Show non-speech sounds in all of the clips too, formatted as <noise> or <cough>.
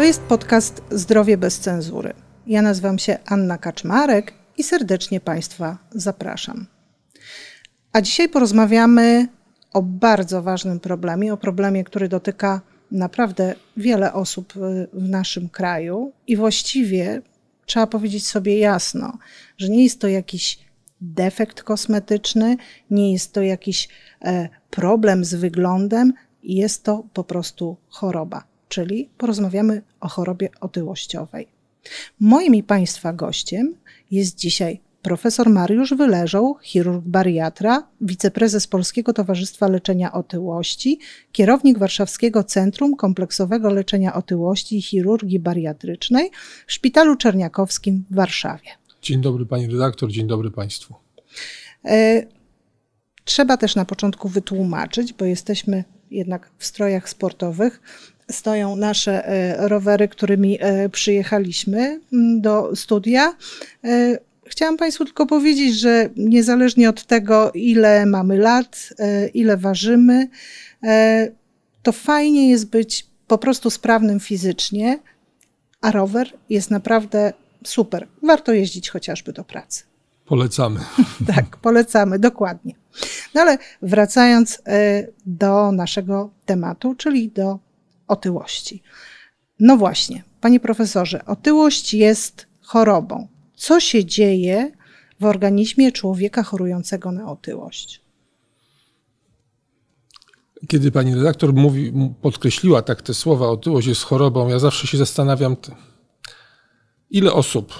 To jest podcast Zdrowie bez cenzury. Ja nazywam się Anna Kaczmarek i serdecznie Państwa zapraszam. A dzisiaj porozmawiamy o bardzo ważnym problemie, o problemie, który dotyka naprawdę wiele osób y, w naszym kraju i właściwie trzeba powiedzieć sobie jasno, że nie jest to jakiś defekt kosmetyczny, nie jest to jakiś e, problem z wyglądem, jest to po prostu choroba czyli porozmawiamy o chorobie otyłościowej. Moim i Państwa gościem jest dzisiaj profesor Mariusz Wyleżą, chirurg bariatra, wiceprezes Polskiego Towarzystwa Leczenia Otyłości, kierownik Warszawskiego Centrum Kompleksowego Leczenia Otyłości i Chirurgii Bariatrycznej w Szpitalu Czerniakowskim w Warszawie. Dzień dobry Pani redaktor, dzień dobry Państwu. E, trzeba też na początku wytłumaczyć, bo jesteśmy jednak w strojach sportowych, stoją nasze e, rowery, którymi e, przyjechaliśmy mm, do studia. E, chciałam Państwu tylko powiedzieć, że niezależnie od tego, ile mamy lat, ile ważymy, to fajnie jest być po prostu sprawnym fizycznie, a rower jest naprawdę super. Warto jeździć chociażby do pracy. Polecamy. <laughs> tak, polecamy, dokładnie. No ale wracając do naszego tematu, czyli do otyłości. No właśnie, panie profesorze, otyłość jest chorobą. Co się dzieje w organizmie człowieka chorującego na otyłość? Kiedy pani redaktor mówi, podkreśliła tak te słowa, otyłość jest chorobą, ja zawsze się zastanawiam, ile osób,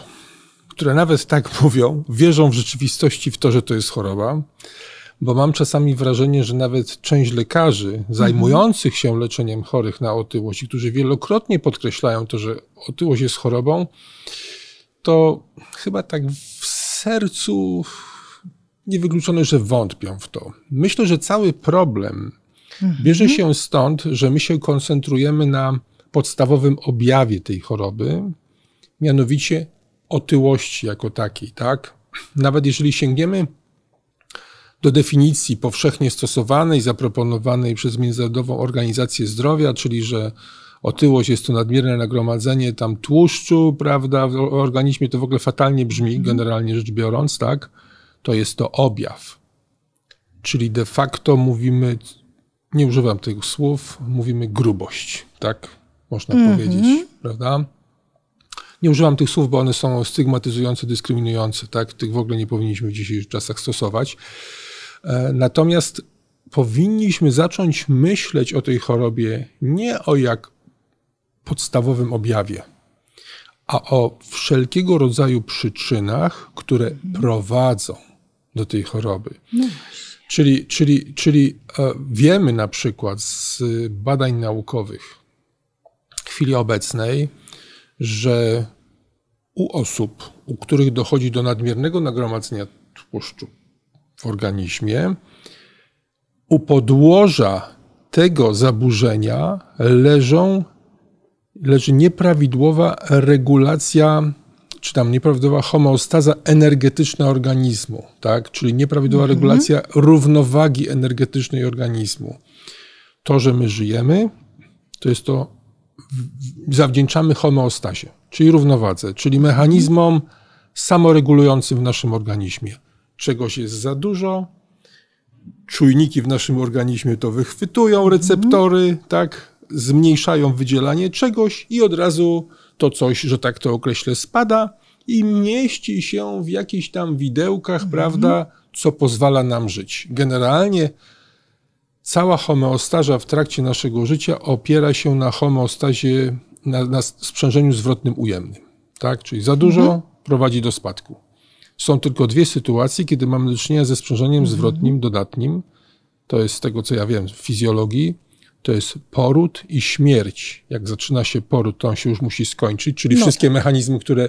które nawet tak <laughs> mówią, wierzą w rzeczywistości w to, że to jest choroba, bo mam czasami wrażenie, że nawet część lekarzy mhm. zajmujących się leczeniem chorych na otyłość, którzy wielokrotnie podkreślają to, że otyłość jest chorobą, to chyba tak w sercu niewykluczone, że wątpią w to. Myślę, że cały problem mhm. bierze się stąd, że my się koncentrujemy na podstawowym objawie tej choroby, mianowicie otyłości jako takiej, tak? Nawet jeżeli sięgniemy do definicji powszechnie stosowanej, zaproponowanej przez Międzynarodową Organizację Zdrowia, czyli że otyłość jest to nadmierne nagromadzenie tam tłuszczu, prawda, w organizmie to w ogóle fatalnie brzmi, mhm. generalnie rzecz biorąc, tak, to jest to objaw. Czyli de facto mówimy, nie używam tych słów, mówimy grubość, tak można mm -hmm. powiedzieć, prawda? Nie używam tych słów, bo one są stygmatyzujące, dyskryminujące, tak? Tych w ogóle nie powinniśmy w dzisiejszych czasach stosować. E, natomiast powinniśmy zacząć myśleć o tej chorobie nie o jak podstawowym objawie, a o wszelkiego rodzaju przyczynach, które prowadzą do tej choroby. No czyli, czyli, czyli e, wiemy na przykład z badań naukowych w chwili obecnej, że u osób, u których dochodzi do nadmiernego nagromadzenia tłuszczu, w organizmie, u podłoża tego zaburzenia leżą, leży nieprawidłowa regulacja, czy tam nieprawidłowa homeostaza energetyczna organizmu, tak? czyli nieprawidłowa mhm. regulacja równowagi energetycznej organizmu. To, że my żyjemy, to jest to, zawdzięczamy homeostazie, czyli równowadze, czyli mechanizmom samoregulującym w naszym organizmie czegoś jest za dużo. Czujniki w naszym organizmie to wychwytują, receptory, mm. tak, zmniejszają wydzielanie czegoś i od razu to coś, że tak to określę, spada i mieści się w jakichś tam widełkach, mm. prawda, co pozwala nam żyć. Generalnie cała homeostaza w trakcie naszego życia opiera się na homeostazie, na, na sprzężeniu zwrotnym ujemnym. Tak? Czyli za dużo mm -hmm. prowadzi do spadku. Są tylko dwie sytuacje, kiedy mamy do czynienia ze sprzężeniem mhm. zwrotnim, dodatnim. To jest z tego, co ja wiem, w fizjologii. To jest poród i śmierć. Jak zaczyna się poród, to on się już musi skończyć, czyli no. wszystkie tak. mechanizmy, które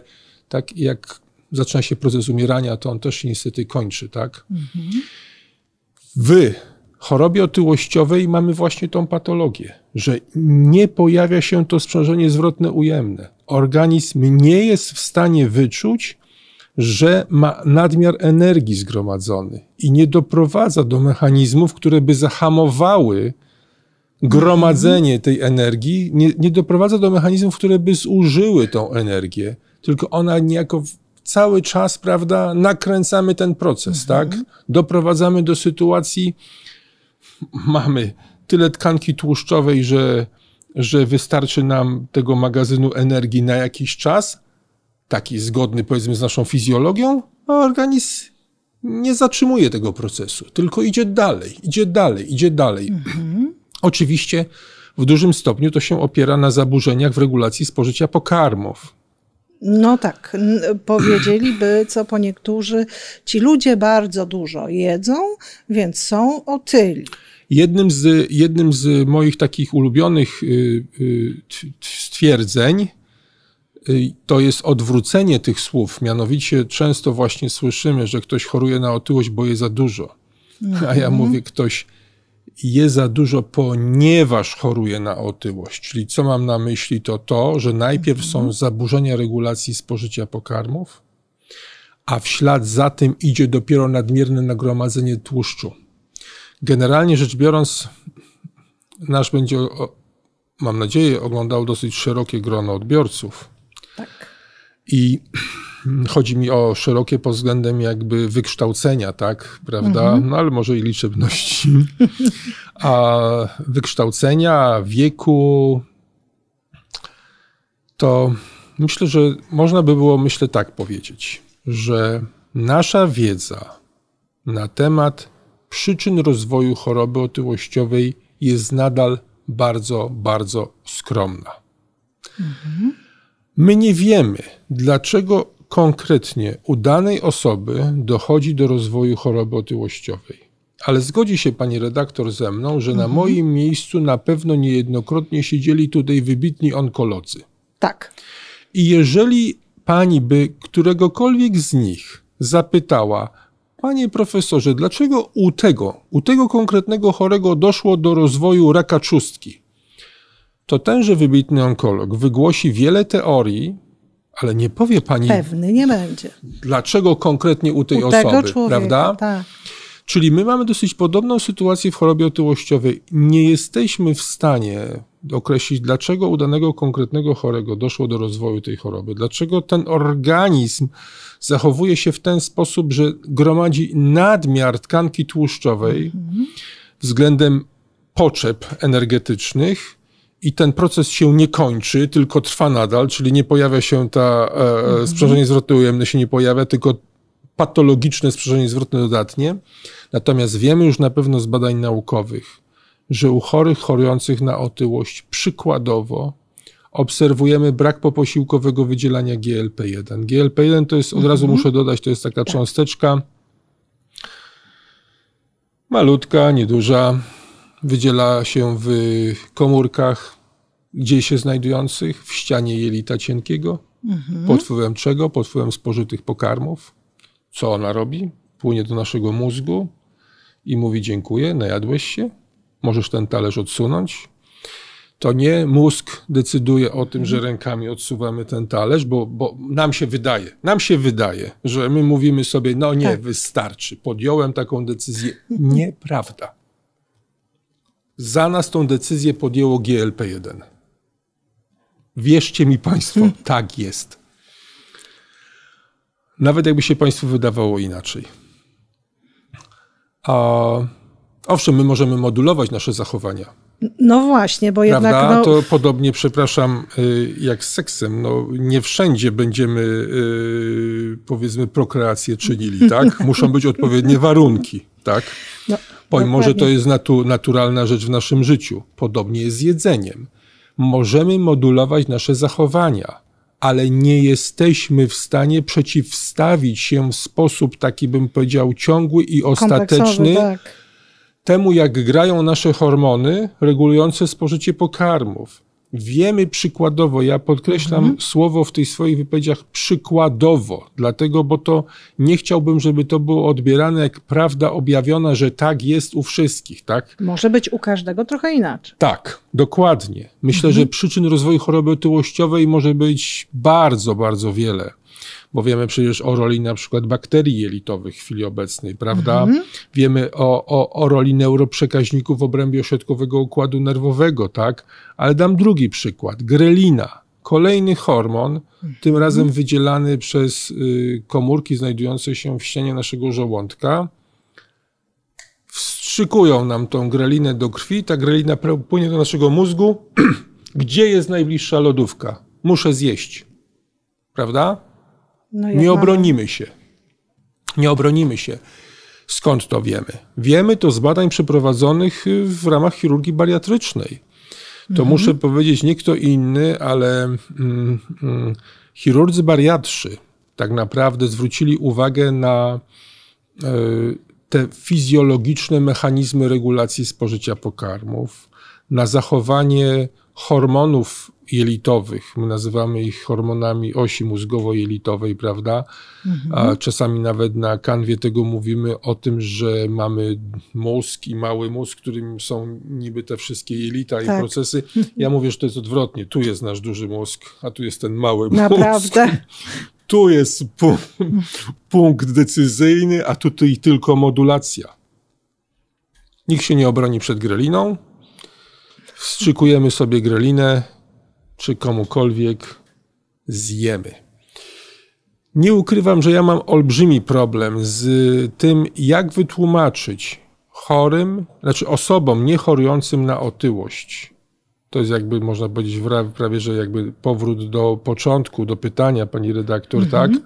tak jak zaczyna się proces umierania, to on też się niestety kończy, tak? Mhm. W chorobie otyłościowej mamy właśnie tą patologię, że nie pojawia się to sprzężenie zwrotne ujemne. Organizm nie jest w stanie wyczuć, że ma nadmiar energii zgromadzony i nie doprowadza do mechanizmów, które by zahamowały gromadzenie tej energii, nie, nie doprowadza do mechanizmów, które by zużyły tą energię, tylko ona niejako cały czas, prawda, nakręcamy ten proces, mhm. tak? Doprowadzamy do sytuacji, mamy tyle tkanki tłuszczowej, że, że wystarczy nam tego magazynu energii na jakiś czas, taki zgodny powiedzmy z naszą fizjologią, a organizm nie zatrzymuje tego procesu, tylko idzie dalej, idzie dalej, idzie dalej. Mhm. Oczywiście w dużym stopniu to się opiera na zaburzeniach w regulacji spożycia pokarmów. No tak, powiedzieliby, co po niektórzy, ci ludzie bardzo dużo jedzą, więc są otyli. Jednym z, jednym z moich takich ulubionych y, y, stwierdzeń Y, to jest odwrócenie tych słów. Mianowicie często właśnie słyszymy, że ktoś choruje na otyłość, bo je za dużo. A ja mhm. mówię, ktoś je za dużo, ponieważ choruje na otyłość. Czyli co mam na myśli, to to, że najpierw są mhm. zaburzenia regulacji spożycia pokarmów, a w ślad za tym idzie dopiero nadmierne nagromadzenie tłuszczu. Generalnie rzecz biorąc, nasz będzie, mam nadzieję, oglądał dosyć szerokie grono odbiorców. I <clears throat> chodzi mi o szerokie pod względem jakby wykształcenia, tak, prawda? Mhm. No ale może i liczebności. <laughs> A wykształcenia, wieku, to myślę, że można by było, myślę, tak powiedzieć, że nasza wiedza na temat przyczyn rozwoju choroby otyłościowej jest nadal bardzo, bardzo skromna. Mhm. My nie wiemy, dlaczego konkretnie u danej osoby dochodzi do rozwoju choroby otyłościowej. Ale zgodzi się pani redaktor ze mną, że mhm. na moim miejscu na pewno niejednokrotnie siedzieli tutaj wybitni onkolodzy. Tak. I jeżeli pani by któregokolwiek z nich zapytała, panie profesorze, dlaczego u tego, u tego konkretnego chorego doszło do rozwoju raka trzustki? to tenże wybitny onkolog wygłosi wiele teorii, ale nie powie pani. Pewny nie będzie. Dlaczego konkretnie u tej u osoby, człowieka, prawda? Tak. Czyli my mamy dosyć podobną sytuację w chorobie otyłościowej. Nie jesteśmy w stanie określić, dlaczego u danego konkretnego chorego doszło do rozwoju tej choroby, dlaczego ten organizm zachowuje się w ten sposób, że gromadzi nadmiar tkanki tłuszczowej mhm. względem potrzeb energetycznych i ten proces się nie kończy, tylko trwa nadal, czyli nie pojawia się ta e, e mhm. sprzężenie zwrotne ujemne się nie pojawia, tylko patologiczne sprzężenie zwrotne dodatnie. Natomiast wiemy już na pewno z badań naukowych, że u chorych chorujących na otyłość przykładowo obserwujemy brak poposiłkowego wydzielania GLP-1. GLP-1 to jest, od razu mhm. muszę dodać, to jest taka tak. cząsteczka malutka, nieduża, wydziela się w komórkach gdzie się znajdujących, w ścianie jelita cienkiego, mhm. pod wpływem czego? Pod wpływem spożytych pokarmów. Co ona robi? Płynie do naszego mózgu i mówi dziękuję, najadłeś się, możesz ten talerz odsunąć. To nie mózg decyduje o tym, że mhm. rękami odsuwamy ten talerz, bo, bo, nam się wydaje, nam się wydaje, że my mówimy sobie, no nie, tak. wystarczy, podjąłem taką decyzję. Mhm. Nieprawda. Za nas tą decyzję podjęło GLP-1. Wierzcie mi Państwo, hmm. tak jest. Nawet jakby się Państwu wydawało inaczej. A, owszem, my możemy modulować nasze zachowania. No właśnie, bo Prawda? jednak. No... To podobnie, przepraszam, y, jak z seksem. No, nie wszędzie będziemy, y, powiedzmy, prokreację czynili, tak? Muszą być odpowiednie warunki, tak? No. Pomimo, Dokładnie. że to jest natu naturalna rzecz w naszym życiu. Podobnie jest z jedzeniem. Możemy modulować nasze zachowania, ale nie jesteśmy w stanie przeciwstawić się w sposób taki, bym powiedział, ciągły i ostateczny tak. temu, jak grają nasze hormony regulujące spożycie pokarmów. Wiemy przykładowo, ja podkreślam mhm. słowo w tych swoich wypowiedziach przykładowo, dlatego, bo to nie chciałbym, żeby to było odbierane jak prawda objawiona, że tak jest u wszystkich, tak? Może być u każdego trochę inaczej. Tak, dokładnie. Myślę, mhm. że przyczyn rozwoju choroby otyłościowej może być bardzo, bardzo wiele bo wiemy przecież o roli na przykład bakterii jelitowych w chwili obecnej, prawda? Mhm. Wiemy o, o, o roli neuroprzekaźników w obrębie ośrodkowego układu nerwowego, tak? Ale dam drugi przykład, grelina. Kolejny hormon, tym mhm. razem wydzielany przez y, komórki znajdujące się w ścianie naszego żołądka, wstrzykują nam tą grelinę do krwi, ta grelina płynie do naszego mózgu. <clears throat> Gdzie jest najbliższa lodówka? Muszę zjeść. Prawda? No nie obronimy się. Nie obronimy się. Skąd to wiemy? Wiemy to z badań przeprowadzonych y, w ramach chirurgii bariatrycznej. To mhm. muszę powiedzieć nie kto inny, ale mm, mm, chirurdzy bariatrzy tak naprawdę zwrócili uwagę na y, te fizjologiczne mechanizmy regulacji spożycia pokarmów, na zachowanie hormonów jelitowych. My nazywamy ich hormonami osi mózgowo-jelitowej, prawda? Mhm. A czasami nawet na kanwie tego mówimy o tym, że mamy mózg i mały mózg, którym są niby te wszystkie jelita tak. i procesy. Ja mówię, że to jest odwrotnie. Tu jest nasz duży mózg, a tu jest ten mały mózg. Naprawdę? <laughs> Tu jest punkt decyzyjny, a tutaj tylko modulacja. Nikt się nie obroni przed greliną. Wstrzykujemy sobie grelinę, czy komukolwiek zjemy. Nie ukrywam, że ja mam olbrzymi problem z tym, jak wytłumaczyć chorym, znaczy osobom niechorującym na otyłość. To jest jakby, można powiedzieć, prawie że jakby powrót do początku, do pytania pani redaktor, mhm. tak?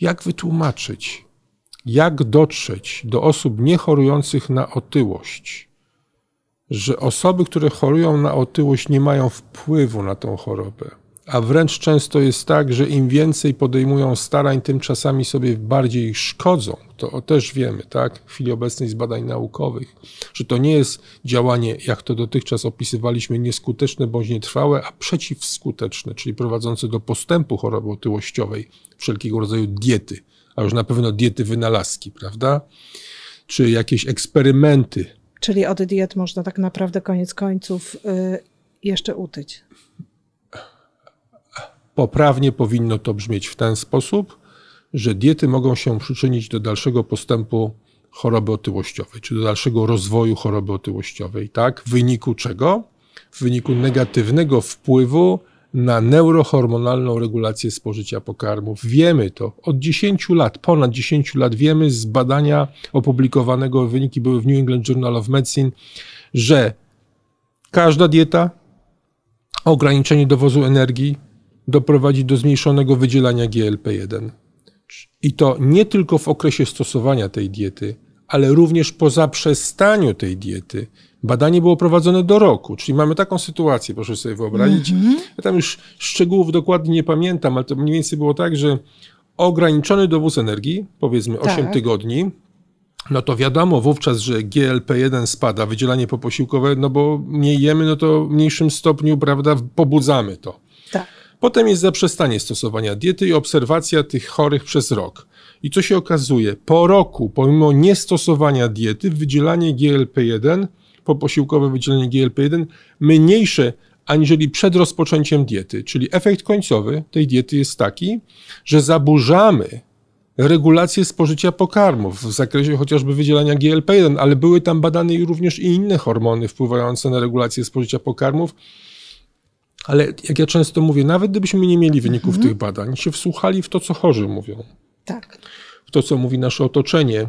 Jak wytłumaczyć, jak dotrzeć do osób niechorujących na otyłość? że osoby, które chorują na otyłość, nie mają wpływu na tą chorobę. A wręcz często jest tak, że im więcej podejmują starań, tym czasami sobie bardziej szkodzą. To też wiemy, tak, w chwili obecnej z badań naukowych, że to nie jest działanie, jak to dotychczas opisywaliśmy, nieskuteczne bądź nietrwałe, a przeciwskuteczne, czyli prowadzące do postępu choroby otyłościowej, wszelkiego rodzaju diety, a już na pewno diety wynalazki, prawda? Czy jakieś eksperymenty Czyli od diet można tak naprawdę koniec końców y, jeszcze utyć. Poprawnie powinno to brzmieć w ten sposób, że diety mogą się przyczynić do dalszego postępu choroby otyłościowej, czy do dalszego rozwoju choroby otyłościowej, tak? W wyniku czego? W wyniku negatywnego wpływu na neurohormonalną regulację spożycia pokarmów. Wiemy to od 10 lat, ponad 10 lat wiemy z badania opublikowanego, wyniki były w New England Journal of Medicine, że każda dieta, ograniczenie dowozu energii doprowadzi do zmniejszonego wydzielania GLP-1. I to nie tylko w okresie stosowania tej diety, ale również po zaprzestaniu tej diety. Badanie było prowadzone do roku, czyli mamy taką sytuację, proszę sobie wyobrazić. Mm -hmm. Ja tam już szczegółów dokładnie nie pamiętam, ale to mniej więcej było tak, że ograniczony dowóz energii, powiedzmy tak. 8 tygodni, no to wiadomo wówczas, że GLP-1 spada, wydzielanie poposiłkowe, no bo mniej jemy, no to w mniejszym stopniu, prawda, pobudzamy to. Tak. Potem jest zaprzestanie stosowania diety i obserwacja tych chorych przez rok. I co się okazuje? Po roku, pomimo niestosowania diety, wydzielanie GLP-1 poposiłkowe wydzielenie GLP-1 mniejsze aniżeli przed rozpoczęciem diety. Czyli efekt końcowy tej diety jest taki, że zaburzamy regulację spożycia pokarmów w zakresie chociażby wydzielania GLP-1, ale były tam badane również i inne hormony wpływające na regulację spożycia pokarmów. Ale jak ja często mówię, nawet gdybyśmy nie mieli wyników mhm. tych badań, się wsłuchali w to, co chorzy mówią. Tak. W to, co mówi nasze otoczenie,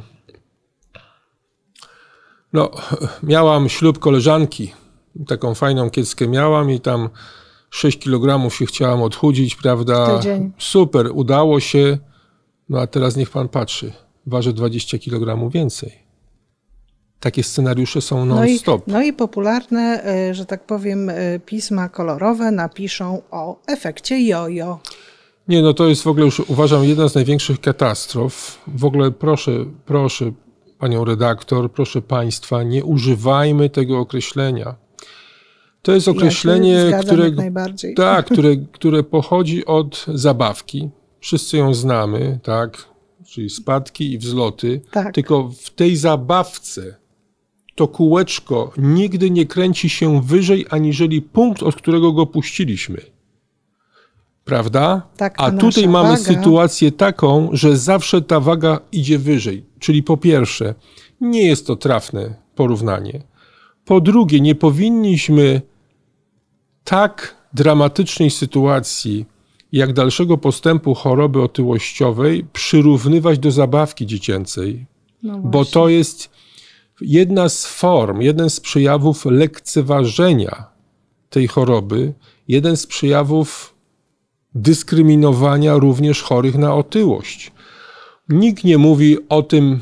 no, miałam ślub koleżanki, taką fajną kieckę miałam i tam 6 kg się chciałam odchudzić, prawda? Tydzień. Super, udało się. No a teraz niech pan patrzy, waży 20 kg więcej. Takie scenariusze są no non-stop. No, no i, popularne, e, że tak powiem, e, pisma kolorowe napiszą o efekcie jojo. Nie, no to jest w ogóle już uważam jedna z największych katastrof. W ogóle proszę, proszę panią redaktor, proszę państwa, nie używajmy tego określenia. To jest określenie, ja które, tak, <laughs> które, które pochodzi od zabawki. Wszyscy ją znamy, tak? Czyli spadki i wzloty. Tak. Tylko w tej zabawce to kółeczko nigdy nie kręci się wyżej aniżeli punkt, od którego go puściliśmy prawda? Tak, A tutaj mamy waga. sytuację taką, że zawsze ta waga idzie wyżej. Czyli po pierwsze, nie jest to trafne porównanie. Po drugie, nie powinniśmy tak dramatycznej sytuacji, jak dalszego postępu choroby otyłościowej, przyrównywać do zabawki dziecięcej, no bo to jest jedna z form, jeden z przejawów lekceważenia tej choroby, jeden z przejawów dyskryminowania również chorych na otyłość. Nikt nie mówi o tym,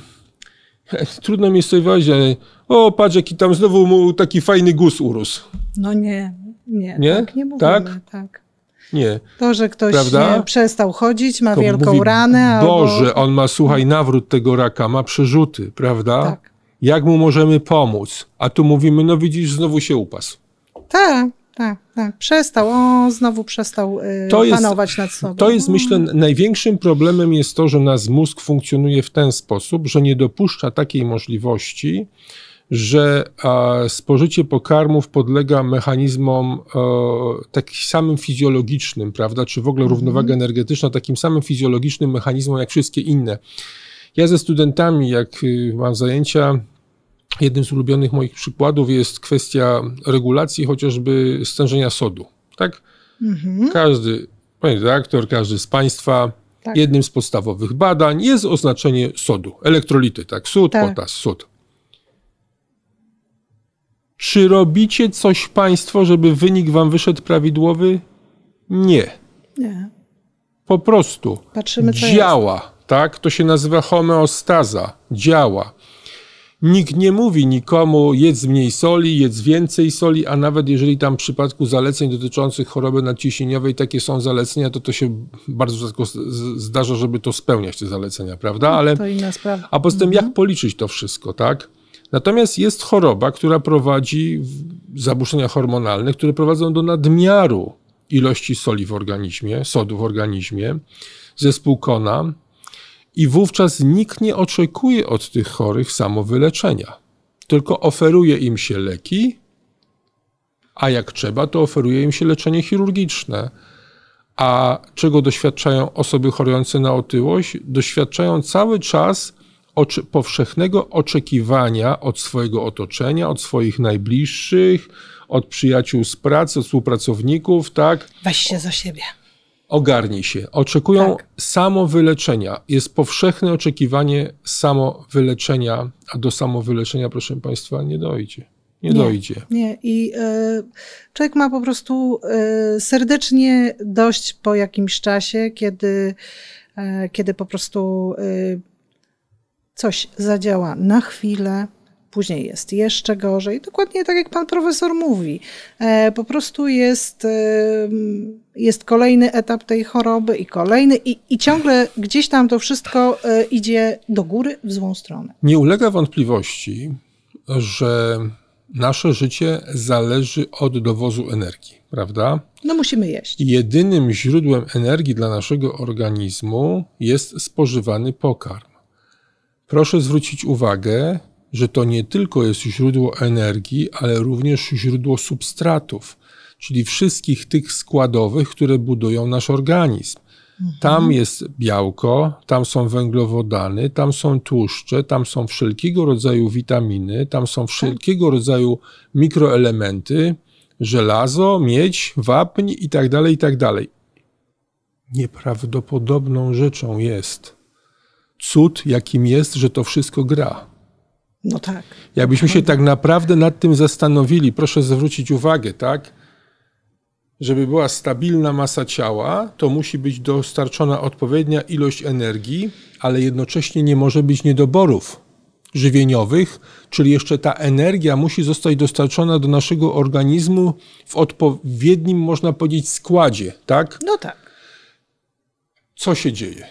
<laughs> trudno mi sobie wyobrazić, ale o patrz jaki tam znowu mu taki fajny guz urósł. No nie, nie, nie? tak nie mówimy, tak? tak. Nie. To, że ktoś Prawda? przestał chodzić, ma to wielką mówi, ranę. Boże, albo... on ma, słuchaj, nawrót tego raka, ma przerzuty, prawda? Tak. Jak mu możemy pomóc? A tu mówimy, no widzisz, znowu się upasł. Tak. Tak, tak. Przestał, On znowu przestał y, to jest, panować nad sobą. To jest, myślę, największym problemem jest to, że nasz mózg funkcjonuje w ten sposób, że nie dopuszcza takiej możliwości, że e, spożycie pokarmów podlega mechanizmom e, takim samym fizjologicznym, prawda, czy w ogóle mhm. równowaga mm. energetyczna, takim samym fizjologicznym mechanizmom jak wszystkie inne. Ja ze studentami, jak y, mam zajęcia, Jednym z ulubionych moich przykładów jest kwestia regulacji chociażby stężenia sodu. Tak? Mhm. Każdy, panie każdy z Państwa, tak. jednym z podstawowych badań jest oznaczenie sodu, elektrolity, tak? Sód, tak. potas, sód. Czy robicie coś Państwo, żeby wynik Wam wyszedł prawidłowy? Nie. Nie. Po prostu Patrzymy, działa, jest. tak? To się nazywa homeostaza. Działa. Nikt nie mówi nikomu, jedz mniej soli, jedz więcej soli, a nawet jeżeli tam w przypadku zaleceń dotyczących choroby nadciśnieniowej takie są zalecenia, to to się bardzo rzadko zdarza, żeby to spełniać, te zalecenia, prawda? No, Ale, to inna sprawa. A poza tym, mhm. jak policzyć to wszystko, tak? Natomiast jest choroba, która prowadzi zaburzenia hormonalne, które prowadzą do nadmiaru ilości soli w organizmie, sodu w organizmie, zespół Kona, i wówczas nikt nie oczekuje od tych chorych samowyleczenia, tylko oferuje im się leki, a jak trzeba, to oferuje im się leczenie chirurgiczne. A czego doświadczają osoby chorujące na otyłość? Doświadczają cały czas oczy, powszechnego oczekiwania od swojego otoczenia, od swoich najbliższych, od przyjaciół z pracy, od współpracowników, tak? Weź się za siebie ogarnij się. Oczekują tak. samowyleczenia. Jest powszechne oczekiwanie samowyleczenia, a do samowyleczenia, proszę Państwa, nie dojdzie. Nie, nie dojdzie. Nie, i y, człowiek ma po prostu y, serdecznie dość po jakimś czasie, kiedy, y, kiedy po prostu coś zadziała na chwilę, później jest jeszcze gorzej. Dokładnie tak jak pan profesor mówi. E, po prostu jest, e, jest kolejny etap tej choroby i kolejny, i, i ciągle gdzieś tam to wszystko e, idzie do góry w złą stronę. Nie ulega wątpliwości, że nasze życie zależy od dowozu energii, prawda? No musimy jeść. Jedynym źródłem energii dla naszego organizmu jest spożywany pokarm. Proszę zwrócić uwagę, że to nie tylko jest źródło energii, ale również źródło substratów, czyli wszystkich tych składowych, które budują nasz organizm. Mhm. Tam jest białko, tam są węglowodany, tam są tłuszcze, tam są wszelkiego rodzaju witaminy, tam są tak. wszelkiego rodzaju mikroelementy, żelazo, miedź, wapń itd. Tak itd. Tak Nieprawdopodobną rzeczą jest cud, jakim jest, że to wszystko gra. No tak. Jakbyśmy się tak naprawdę nad tym zastanowili, proszę zwrócić uwagę, tak? Żeby była stabilna masa ciała, to musi być dostarczona odpowiednia ilość energii, ale jednocześnie nie może być niedoborów żywieniowych, czyli jeszcze ta energia musi zostać dostarczona do naszego organizmu w odpowiednim, można powiedzieć, składzie, tak? No tak. Co się dzieje?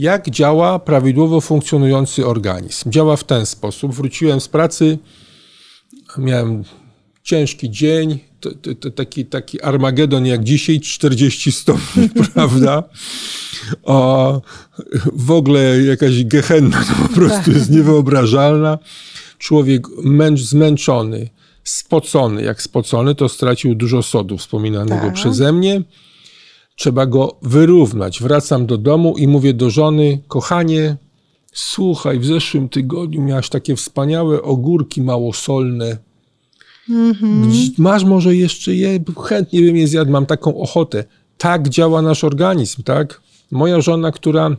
Jak działa prawidłowo funkcjonujący organizm? Działa w ten sposób. Wróciłem z pracy, miałem ciężki dzień, to, to, to taki, taki Armagedon jak dzisiaj, 40 stopni, <laughs> prawda? A w ogóle jakaś gehenna to po prostu jest niewyobrażalna. Człowiek męcz, zmęczony, spocony. Jak spocony, to stracił dużo sodu wspominanego tak. przeze mnie trzeba go wyrównać. Wracam do domu i mówię do żony: Kochanie, słuchaj, w zeszłym tygodniu miałaś takie wspaniałe ogórki małosolne. Mm -hmm. Masz może jeszcze je? Chętnie bym je zjadł, mam taką ochotę. Tak działa nasz organizm, tak? Moja żona, która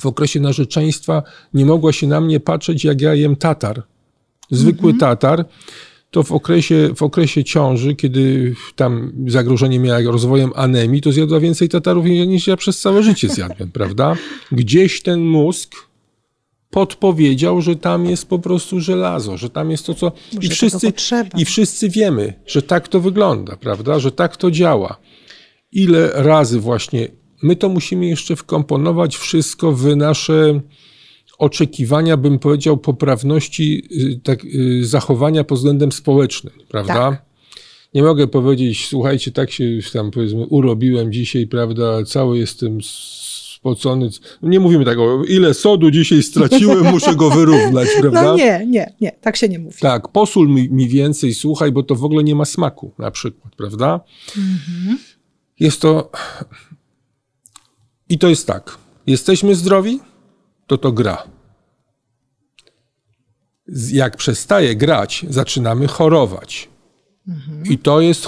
w okresie narzeczeństwa nie mogła się na mnie patrzeć, jak ja jem tatar. Zwykły mm -hmm. tatar to w okresie, w okresie ciąży, kiedy tam zagrożenie miała rozwojem anemii, to zjadła więcej tatarów niż ja przez całe życie zjadłem, prawda? Gdzieś ten mózg podpowiedział, że tam jest po prostu żelazo, że tam jest to, co... I wszyscy, I wszyscy wiemy, że tak to wygląda, prawda? Że tak to działa. Ile razy właśnie my to musimy jeszcze wkomponować wszystko w nasze oczekiwania, bym powiedział, poprawności y, tak, y, zachowania pod względem społecznym, prawda? Tak. Nie mogę powiedzieć, słuchajcie, tak się tam powiedzmy urobiłem dzisiaj, prawda, cały jestem spocony. No, nie mówimy tak, o ile sodu dzisiaj straciłem, <laughs> muszę go wyrównać, no prawda? No nie, nie, nie, tak się nie mówi. Tak, posul mi, mi więcej, słuchaj, bo to w ogóle nie ma smaku na przykład, prawda? Mhm. Jest to... I to jest tak, jesteśmy zdrowi, to to gra. Jak przestaje grać, zaczynamy chorować. Mhm. I to jest.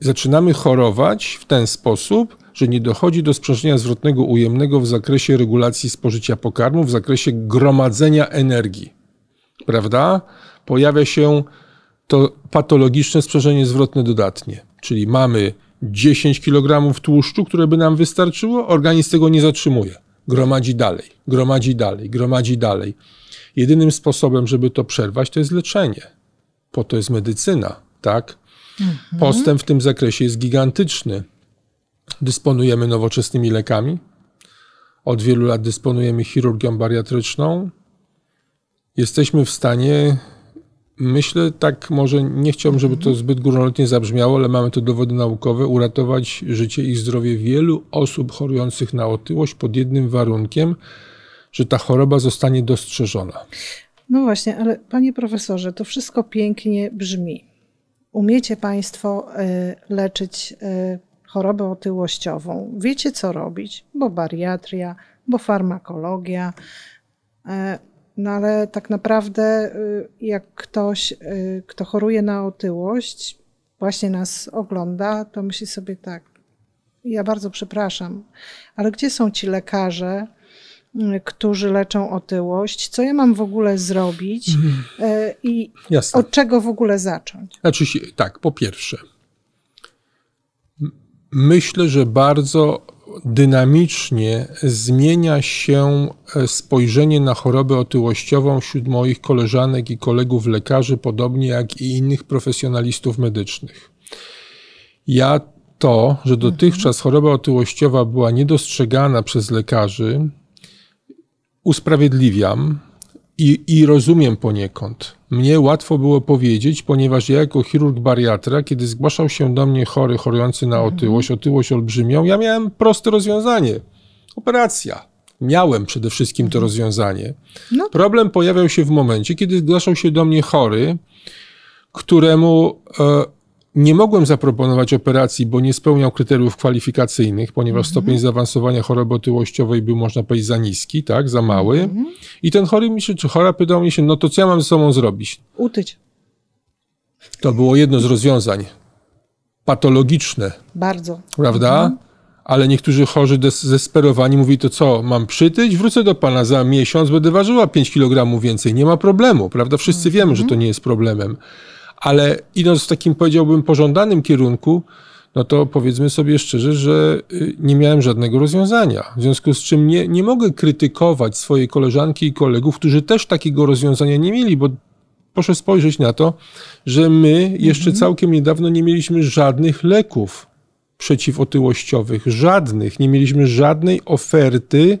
Zaczynamy chorować w ten sposób, że nie dochodzi do sprzężenia zwrotnego ujemnego w zakresie regulacji spożycia pokarmu, w zakresie gromadzenia energii. Prawda? Pojawia się to patologiczne sprzężenie zwrotne dodatnie. Czyli mamy 10 kg tłuszczu, które by nam wystarczyło, organizm tego nie zatrzymuje gromadzi dalej, gromadzi dalej, gromadzi dalej. Jedynym sposobem, żeby to przerwać, to jest leczenie. Po to jest medycyna, tak? Mhm. Postęp w tym zakresie jest gigantyczny. Dysponujemy nowoczesnymi lekami. Od wielu lat dysponujemy chirurgią bariatryczną. Jesteśmy w stanie Myślę, tak może nie chciałbym, żeby to zbyt górnolotnie zabrzmiało, ale mamy tu dowody naukowe, uratować życie i zdrowie wielu osób chorujących na otyłość pod jednym warunkiem, że ta choroba zostanie dostrzeżona. No właśnie, ale panie profesorze, to wszystko pięknie brzmi. Umiecie państwo y, leczyć y, chorobę otyłościową, wiecie co robić, bo bariatria, bo farmakologia y, no ale tak naprawdę, y, jak ktoś, y, kto choruje na otyłość, właśnie nas ogląda, to myśli sobie tak. Ja bardzo przepraszam, ale gdzie są ci lekarze, y, którzy leczą otyłość? Co ja mam w ogóle zrobić mhm. i Jasne. od czego w ogóle zacząć? Znaczy, tak, po pierwsze, myślę, że bardzo dynamicznie zmienia się e, spojrzenie na chorobę otyłościową wśród moich koleżanek i kolegów lekarzy, podobnie jak i innych profesjonalistów medycznych. Ja to, że mhm. dotychczas choroba otyłościowa była niedostrzegana przez lekarzy, usprawiedliwiam i, i rozumiem poniekąd. Mnie łatwo było powiedzieć, ponieważ ja jako chirurg bariatra, kiedy zgłaszał się do mnie chory chorujący na mhm. otyłość, otyłość olbrzymią, ja miałem proste rozwiązanie. Operacja. Miałem przede wszystkim to mhm. rozwiązanie. No. Problem pojawiał się w momencie, kiedy zgłaszał się do mnie chory, któremu e, nie mogłem zaproponować operacji, bo nie spełniał kryteriów kwalifikacyjnych, ponieważ mm-hmm. stopień zaawansowania choroby otyłościowej był, można powiedzieć, za niski, tak, za mały. Mm-hmm. I ten chory mi się, czy chora pytał mnie się, no to co ja mam ze sobą zrobić? Utyć. To było jedno z rozwiązań. Patologiczne. Bardzo. Prawda? Mhm. Ale niektórzy chorzy zesperowani mówili, to co, mam przytyć? Wrócę do pana za miesiąc, będę ważyła 5 kg więcej. Nie ma problemu, prawda? Wszyscy wiemy, że to mhm. nie jest problemem ale idąc w takim, powiedziałbym, pożądanym kierunku, no to powiedzmy sobie szczerze, że y, nie miałem żadnego rozwiązania. W związku z czym nie, nie mogę krytykować swojej koleżanki i kolegów, którzy też takiego rozwiązania nie mieli, bo proszę spojrzeć na to, że my jeszcze mhm. całkiem niedawno nie mieliśmy żadnych leków przeciwotyłościowych, żadnych. Nie mieliśmy żadnej oferty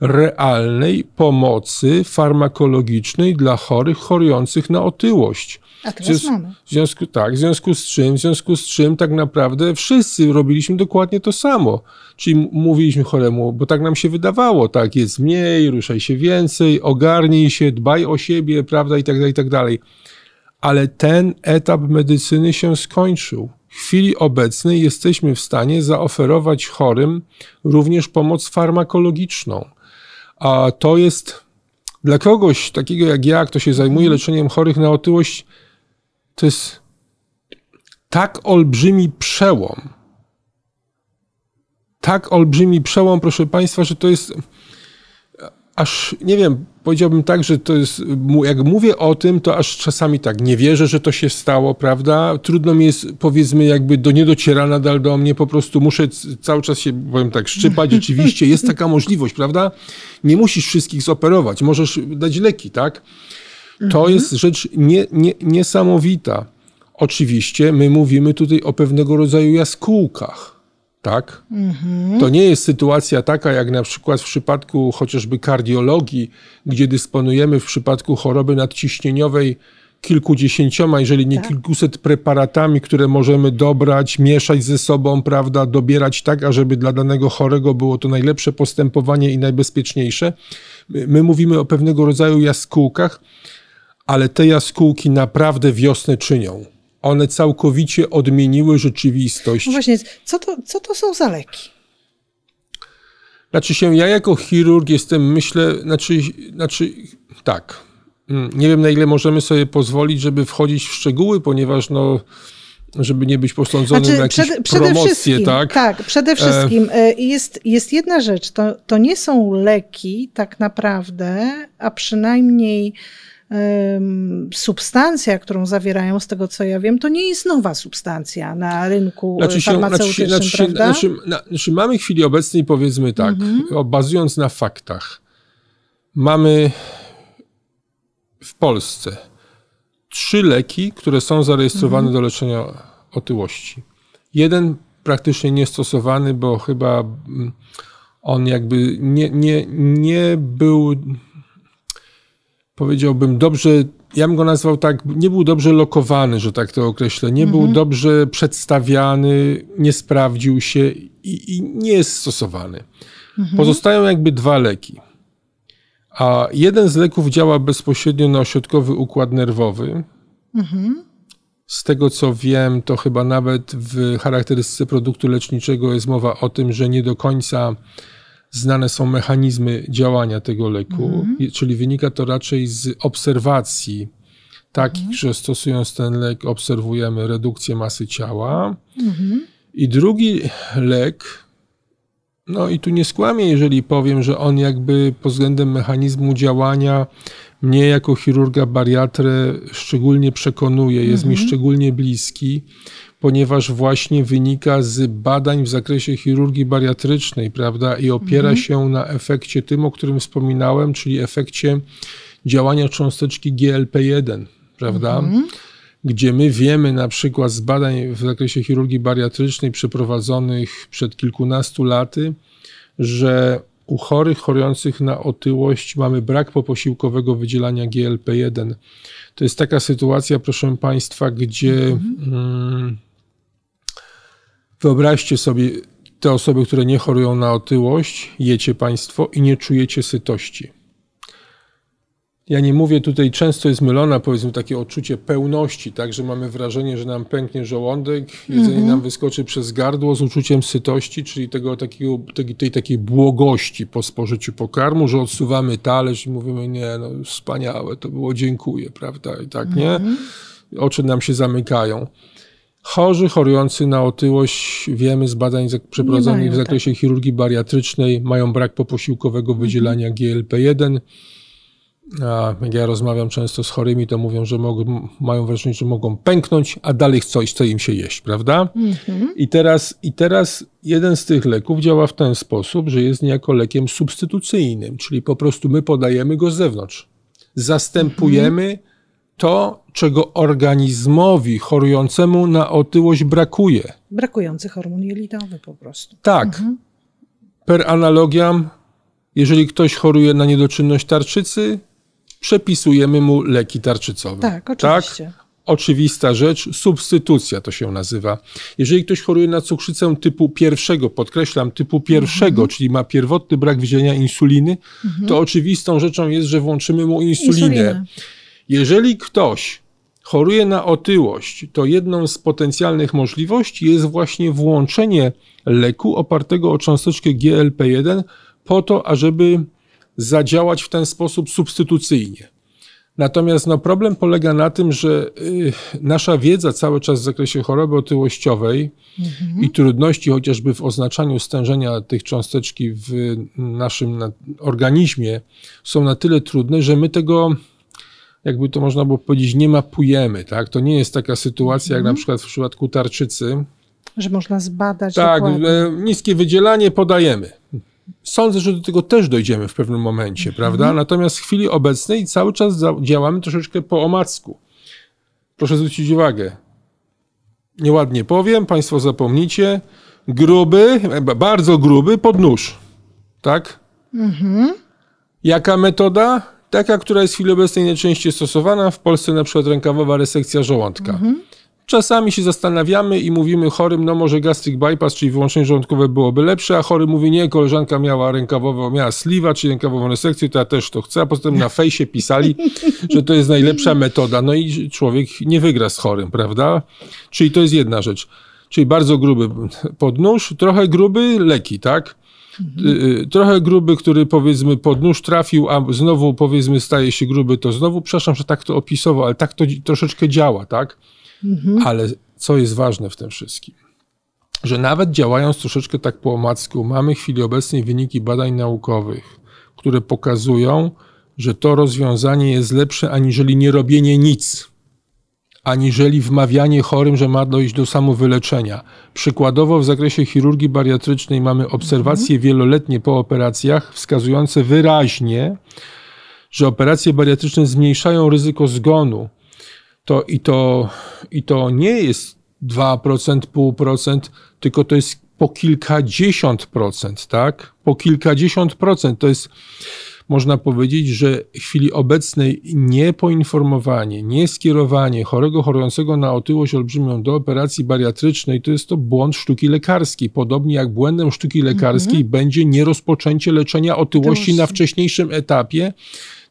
realnej pomocy farmakologicznej dla chorych chorujących na otyłość. A teraz W związku, tak, w związku z czym, w związku z czym tak naprawdę wszyscy robiliśmy dokładnie to samo. Czyli mówiliśmy choremu, bo tak nam się wydawało, tak, jest mniej, ruszaj się więcej, ogarnij się, dbaj o siebie, prawda, i tak dalej, i tak dalej. Ale ten etap medycyny się skończył. W chwili obecnej jesteśmy w stanie zaoferować chorym również pomoc farmakologiczną. A to jest dla kogoś takiego jak ja, kto się zajmuje mhm. leczeniem chorych na otyłość, to jest tak olbrzymi przełom. Tak olbrzymi przełom, proszę Państwa, że to jest aż, nie wiem, powiedziałbym tak, że to jest, jak mówię o tym, to aż czasami tak, nie wierzę, że to się stało, prawda? Trudno mi jest, powiedzmy, jakby do, nie dociera nadal do mnie, po prostu muszę cały czas się, powiem tak, szczypać, rzeczywiście jest taka możliwość, prawda? Nie musisz wszystkich zoperować, możesz dać leki, tak? To mhm. jest rzecz nie, nie, niesamowita. Oczywiście my mówimy tutaj o pewnego rodzaju jaskółkach. Tak? Mhm. To nie jest sytuacja taka, jak na przykład w przypadku chociażby kardiologii, gdzie dysponujemy w przypadku choroby nadciśnieniowej kilkudziesięcioma, jeżeli nie tak. kilkuset preparatami, które możemy dobrać, mieszać ze sobą, prawda, dobierać tak, ażeby dla danego chorego było to najlepsze postępowanie i najbezpieczniejsze. My, my mówimy o pewnego rodzaju jaskółkach, ale te jaskółki naprawdę wiosnę czynią. One całkowicie odmieniły rzeczywistość. No właśnie, co to, co to są za leki? Znaczy się, ja jako chirurg jestem, myślę, znaczy, znaczy tak. Mm, nie wiem, na ile możemy sobie pozwolić, żeby wchodzić w szczegóły, ponieważ no, żeby nie być posądzonym znaczy, na jakieś przede, przede promocje, tak? Tak, przede e, wszystkim e... jest, jest jedna rzecz, to, to nie są leki tak naprawdę, a przynajmniej substancja, którą zawierają, z tego co ja wiem, to nie jest nowa substancja na rynku e, znaczy, znaczy się, farmaceutycznym, znaczy, prawda? Znaczy, znaczy mamy w chwili obecnej, powiedzmy tak, mhm. bazując na faktach, mamy w Polsce trzy leki, które są zarejestrowane mhm. do leczenia otyłości. Jeden praktycznie niestosowany, bo chyba mm, on jakby nie, nie, nie był powiedziałbym, dobrze, ja bym go nazwał tak, nie był dobrze lokowany, że tak to określę, nie mhm. był dobrze przedstawiany, nie sprawdził się i, i nie jest stosowany. Mhm. Pozostają jakby dwa leki. A jeden z leków działa bezpośrednio na ośrodkowy układ nerwowy. Mhm. Z tego co wiem, to chyba nawet w charakterystyce produktu leczniczego jest mowa o tym, że nie do końca znane są mechanizmy działania tego leku, mhm. czyli wynika to raczej z obserwacji takich, mhm. że stosując ten lek obserwujemy redukcję masy ciała. Mhm. I drugi lek, no i tu nie skłamię, jeżeli powiem, że on jakby pod względem mechanizmu działania mnie jako chirurga bariatrę szczególnie przekonuje, jest mm -hmm. mi mhm. szczególnie bliski, ponieważ właśnie wynika z badań w zakresie chirurgii bariatrycznej, prawda, i opiera mm -hmm. się na efekcie tym, o którym wspominałem, czyli efekcie działania cząsteczki GLP-1, prawda. Mm -hmm gdzie my wiemy na przykład z badań w zakresie chirurgii bariatrycznej przeprowadzonych przed kilkunastu laty, że u chorych chorujących na otyłość mamy brak poposiłkowego wydzielania GLP-1. To jest taka sytuacja, proszę Państwa, gdzie mhm. mm, wyobraźcie sobie te osoby, które nie chorują na otyłość, jecie Państwo i nie czujecie sytości. Ja nie mówię tutaj, często jest mylona, powiedzmy, takie odczucie pełności, tak, że mamy wrażenie, że nam pęknie żołądek, jedzenie mm -hmm. nam wyskoczy przez gardło z uczuciem sytości, czyli tego takiego, tej, tej takiej błogości po spożyciu pokarmu, że odsuwamy talerz i mówimy, nie, no wspaniałe, to było, dziękuję, prawda, i tak, nie? Mm -hmm. Oczy nam się zamykają. Chorzy chorujący na otyłość, wiemy z badań przeprowadzonych w zakresie tak. chirurgii bariatrycznej, mają brak poposiłkowego mhm. wydzielania mm -hmm. GLP-1, jak ja rozmawiam często z chorymi, to mówią, że mogą, mają wrażenie, że mogą pęknąć, a dalej chcą, chce im się jeść, prawda? Mhm. I, teraz, I teraz jeden z tych leków działa w ten sposób, że jest niejako lekiem substytucyjnym, czyli po prostu my podajemy go z zewnątrz. Zastępujemy mhm. to, czego organizmowi chorującemu na otyłość brakuje. Brakujący hormon jelitowy po prostu. Tak. Mhm. Per analogiam jeżeli ktoś choruje na niedoczynność tarczycy, przepisujemy mu leki tarczycowe. Tak, oczywiście. Tak? Oczywista rzecz, substytucja to się nazywa. Jeżeli ktoś choruje na cukrzycę typu pierwszego, podkreślam, typu pierwszego, mhm. czyli ma pierwotny brak widzenia insuliny, mhm. to oczywistą rzeczą jest, że włączymy mu insulinę. insulinę. Jeżeli ktoś choruje na otyłość, to jedną z potencjalnych możliwości jest właśnie włączenie leku opartego o cząsteczkę GLP-1 po to, ażeby zadziałać w ten sposób substytucyjnie. Natomiast no, problem polega na tym, że y, nasza wiedza cały czas w zakresie choroby otyłościowej mhm. i trudności chociażby w oznaczaniu stężenia tych cząsteczki w naszym na, organizmie są na tyle trudne, że my tego jakby to można było powiedzieć, nie mapujemy. Tak? To nie jest taka sytuacja, jak na mhm. przykład w przypadku tarczycy. Że można zbadać. Tak, dokładnie. E, niskie wydzielanie podajemy. Sądzę, że do tego też dojdziemy w pewnym momencie, prawda? Mhm. Natomiast w chwili obecnej cały czas działamy troszeczkę po omacku. Proszę zwrócić uwagę. Nieładnie powiem, Państwo zapomnicie. Gruby, bardzo gruby podnóż. Tak? Mhm. Jaka metoda? Taka, która jest w chwili obecnej najczęściej stosowana. W Polsce na przykład rękawowa resekcja żołądka. Mhm. Czasami się zastanawiamy i mówimy chorym, no może gastric bypass, czyli wyłączenie żołądkowe byłoby lepsze, a chory mówi, nie, koleżanka miała rękawową, miała sliwa, czyli rękawową resekcję, to ja też to chcę, a potem na fejsie pisali, <laughs> że to jest najlepsza metoda. No i człowiek nie wygra z chorym, prawda? Czyli to jest jedna rzecz. Czyli bardzo gruby podnóż, trochę gruby leki, tak? Mhm. Y, y, trochę gruby, który powiedzmy pod nóż trafił, a znowu powiedzmy staje się gruby, to znowu, przepraszam, że tak to opisował, ale tak to troszeczkę działa, tak? Mhm. Ale co jest ważne w tym wszystkim? Że nawet działając troszeczkę tak po omacku, mamy w chwili obecnej wyniki badań naukowych, które pokazują, że to rozwiązanie jest lepsze aniżeli nie robienie nic, aniżeli wmawianie chorym, że ma dojść do samowyleczenia. Przykładowo w zakresie chirurgii bariatrycznej mamy obserwacje mhm. wieloletnie po operacjach wskazujące wyraźnie, że operacje bariatryczne zmniejszają ryzyko zgonu to i to, i to nie jest 2%, pół procent, tylko to jest po kilkadziesiąt procent, tak? Po kilkadziesiąt procent. To jest, można powiedzieć, że w chwili obecnej niepoinformowanie, nieskierowanie chorego chorującego na otyłość olbrzymią do operacji bariatrycznej to jest to błąd sztuki lekarskiej. Podobnie jak błędem sztuki lekarskiej mhm. będzie nierozpoczęcie leczenia otyłości na wcześniejszym etapie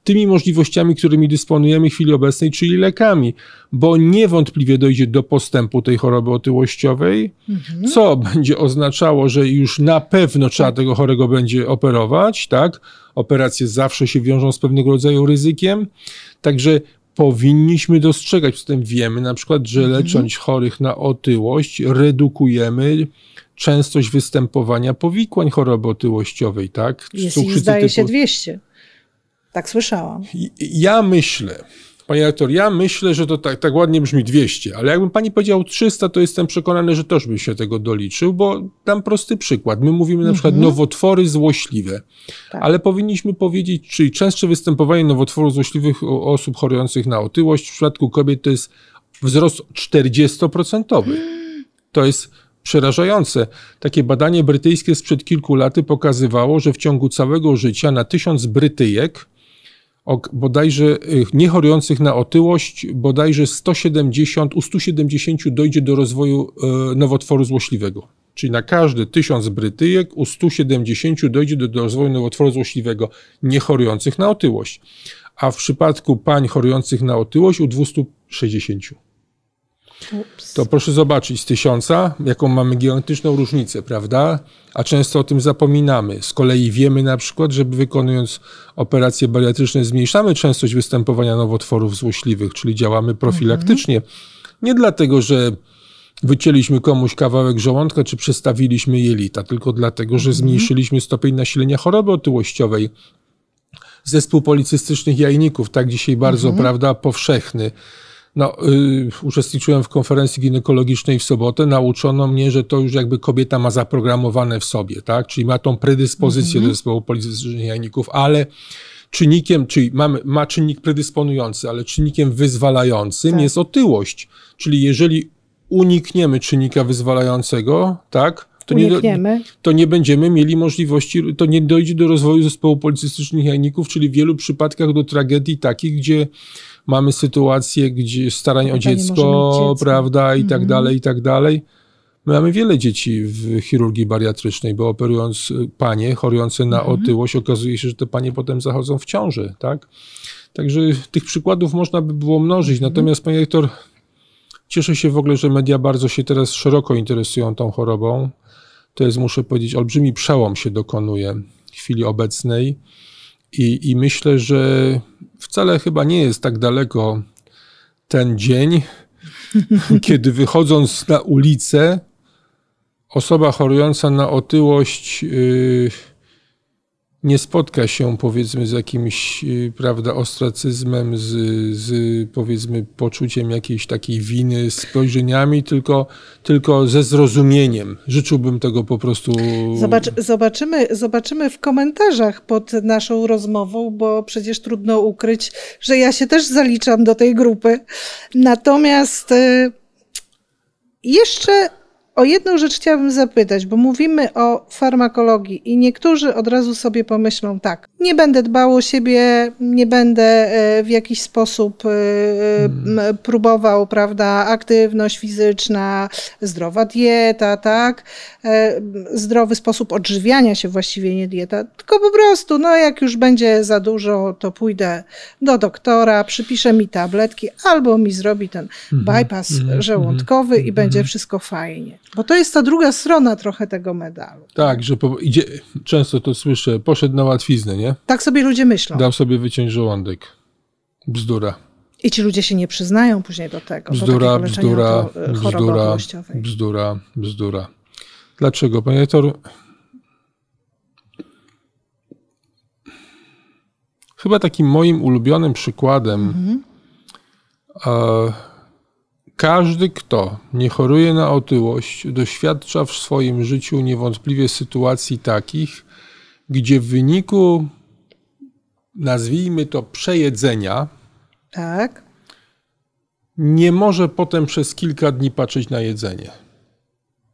tymi możliwościami, którymi dysponujemy w chwili obecnej, czyli lekami, bo niewątpliwie dojdzie do postępu tej choroby otyłościowej, mhm. co będzie oznaczało, że już na pewno trzeba tak. tego chorego będzie operować, tak? Operacje zawsze się wiążą z pewnego rodzaju ryzykiem, także powinniśmy dostrzegać, tym wiemy na przykład, że mhm. lecząc mhm. chorych na otyłość redukujemy częstość występowania powikłań choroby otyłościowej, tak? Jest cukrzycy zdaje typu... się 200. Tak słyszałam. Ja myślę, Panie rektor, ja myślę, że to tak, tak ładnie brzmi 200, ale jakbym pani powiedział 300, to jestem przekonany, że też by się tego doliczył, bo dam prosty przykład. My mówimy na przykład mhm. nowotwory złośliwe, tak. ale powinniśmy powiedzieć, czyli częstsze występowanie nowotworów złośliwych u osób chorujących na otyłość w przypadku kobiet to jest wzrost 40%. To jest przerażające. Takie badanie brytyjskie sprzed kilku laty pokazywało, że w ciągu całego życia na tysiąc Brytyjek bodajże y, niechorujących na otyłość, bodajże 170, u 170 dojdzie do rozwoju e, nowotworu złośliwego. Czyli na każdy 1000 Brytyjek u 170 dojdzie do, do rozwoju nowotworu złośliwego niechorujących na otyłość. A w przypadku pań chorujących na otyłość u 260. Ups. to proszę zobaczyć z tysiąca, jaką mamy gigantyczną różnicę, prawda? A często o tym zapominamy. Z kolei wiemy na przykład, że wykonując operacje bariatryczne zmniejszamy częstość występowania nowotworów złośliwych, czyli działamy profilaktycznie. Mhm. Nie dlatego, że wycięliśmy komuś kawałek żołądka, czy przestawiliśmy jelita, tylko dlatego, że mhm. zmniejszyliśmy stopień nasilenia choroby otyłościowej. Zespół policystycznych jajników, tak dzisiaj bardzo, mhm. prawda, powszechny. No, y, uczestniczyłem w konferencji ginekologicznej w sobotę. Nauczono mnie, że to już jakby kobieta ma zaprogramowane w sobie, tak? Czyli ma tą predyspozycję mm-hmm. do zespołu politycznych jajników, ale czynnikiem, czyli ma czynnik predysponujący, ale czynnikiem wyzwalającym tak. jest otyłość. Czyli jeżeli unikniemy czynnika wyzwalającego, tak? To nie, to nie będziemy mieli możliwości, to nie dojdzie do rozwoju zespołu policystycznych jajników, czyli w wielu przypadkach do tragedii takich, gdzie mamy sytuację gdzie starań o dziecko, prawda, i mm tak mhm. dalej, i tak dalej. My mamy wiele dzieci w chirurgii bariatrycznej, bo operując y, panie chorujące na mhm. otyłość, okazuje się, że te panie potem zachodzą w ciąży, tak? Także tych przykładów można by było mnożyć. Mhm. Natomiast, panie rektor, cieszę się w ogóle, że media bardzo się teraz szeroko interesują tą chorobą. To jest, muszę powiedzieć, olbrzymi przełom się dokonuje w chwili obecnej. I, I myślę, że wcale chyba nie jest tak daleko ten dzień, <laughs> kiedy wychodząc na ulicę, osoba chorująca na otyłość. Yy, nie spotka się powiedzmy z jakimś y, prawda, ostracyzmem, z, z powiedzmy poczuciem jakiejś takiej winy, spojrzeniami, tylko, tylko ze zrozumieniem. Życzyłbym tego po prostu. Zobacz, zobaczymy, zobaczymy w komentarzach pod naszą rozmową, bo przecież trudno ukryć, że ja się też zaliczam do tej grupy. Natomiast y, jeszcze o jedną rzecz chciałabym zapytać, bo mówimy o farmakologii i niektórzy od razu sobie pomyślą tak, nie będę dbał o siebie, nie będę e, w jakiś sposób e, hmm. próbował, prawda, aktywność fizyczna, zdrowa dieta, tak, e, zdrowy sposób odżywiania się właściwie, nie dieta, tylko po prostu, no jak już będzie za dużo, to pójdę do doktora, przypiszę mi tabletki albo mi zrobi ten mhm, bypass hmm. żołądkowy hmm. i będzie mhm. wszystko fajnie. Bo to jest ta druga strona trochę tego medalu. Tak, że po, idzie, często to słyszę, poszedł na łatwiznę, nie? Tak sobie ludzie myślą. Dał sobie wyciąć żołądek. Bzdura. I ci ludzie się nie przyznają później do tego. Bzdura, do e, bzdura, bzdura, bzdura, bzdura. Dlaczego? Panie rektor, chyba takim moim ulubionym przykładem mhm. Każdy, kto nie choruje na otyłość, doświadcza w swoim życiu niewątpliwie sytuacji takich, gdzie w wyniku, nazwijmy to, przejedzenia, tak. nie może potem przez kilka dni patrzeć na jedzenie.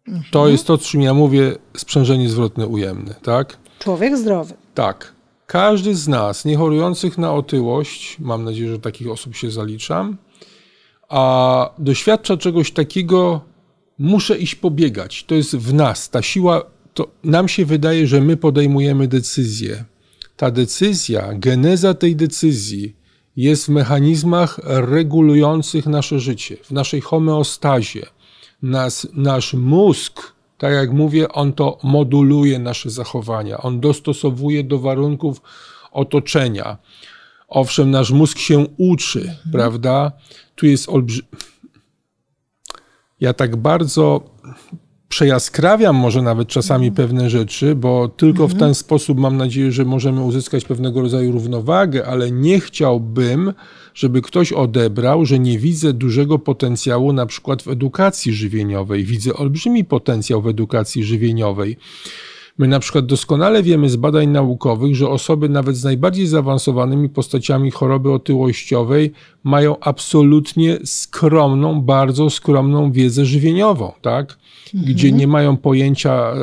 Mhm. To jest to, czym ja mówię, sprzężenie zwrotne ujemne, tak? Człowiek zdrowy. Tak. Każdy z nas, nie chorujących na otyłość, mam nadzieję, że takich osób się zaliczam, a doświadcza czegoś takiego, muszę iść pobiegać. To jest w nas, ta siła, to nam się wydaje, że my podejmujemy decyzję. Ta decyzja, geneza tej decyzji jest w mechanizmach regulujących nasze życie, w naszej homeostazie. Nas, nasz mózg, tak jak mówię, on to moduluje nasze zachowania, on dostosowuje do warunków otoczenia. Owszem, nasz mózg się uczy, mhm. prawda? Tu jest olbrzym. Ja tak bardzo przejaskrawiam może nawet czasami mhm. pewne rzeczy, bo tylko mhm. w ten sposób mam nadzieję, że możemy uzyskać pewnego rodzaju równowagę, ale nie chciałbym, żeby ktoś odebrał, że nie widzę dużego potencjału na przykład w edukacji żywieniowej. Widzę olbrzymi potencjał w edukacji żywieniowej. My na przykład doskonale wiemy z badań naukowych, że osoby nawet z najbardziej zaawansowanymi postaciami choroby otyłościowej mają absolutnie skromną, bardzo skromną wiedzę żywieniową, tak? Gdzie mhm. nie mają pojęcia, e,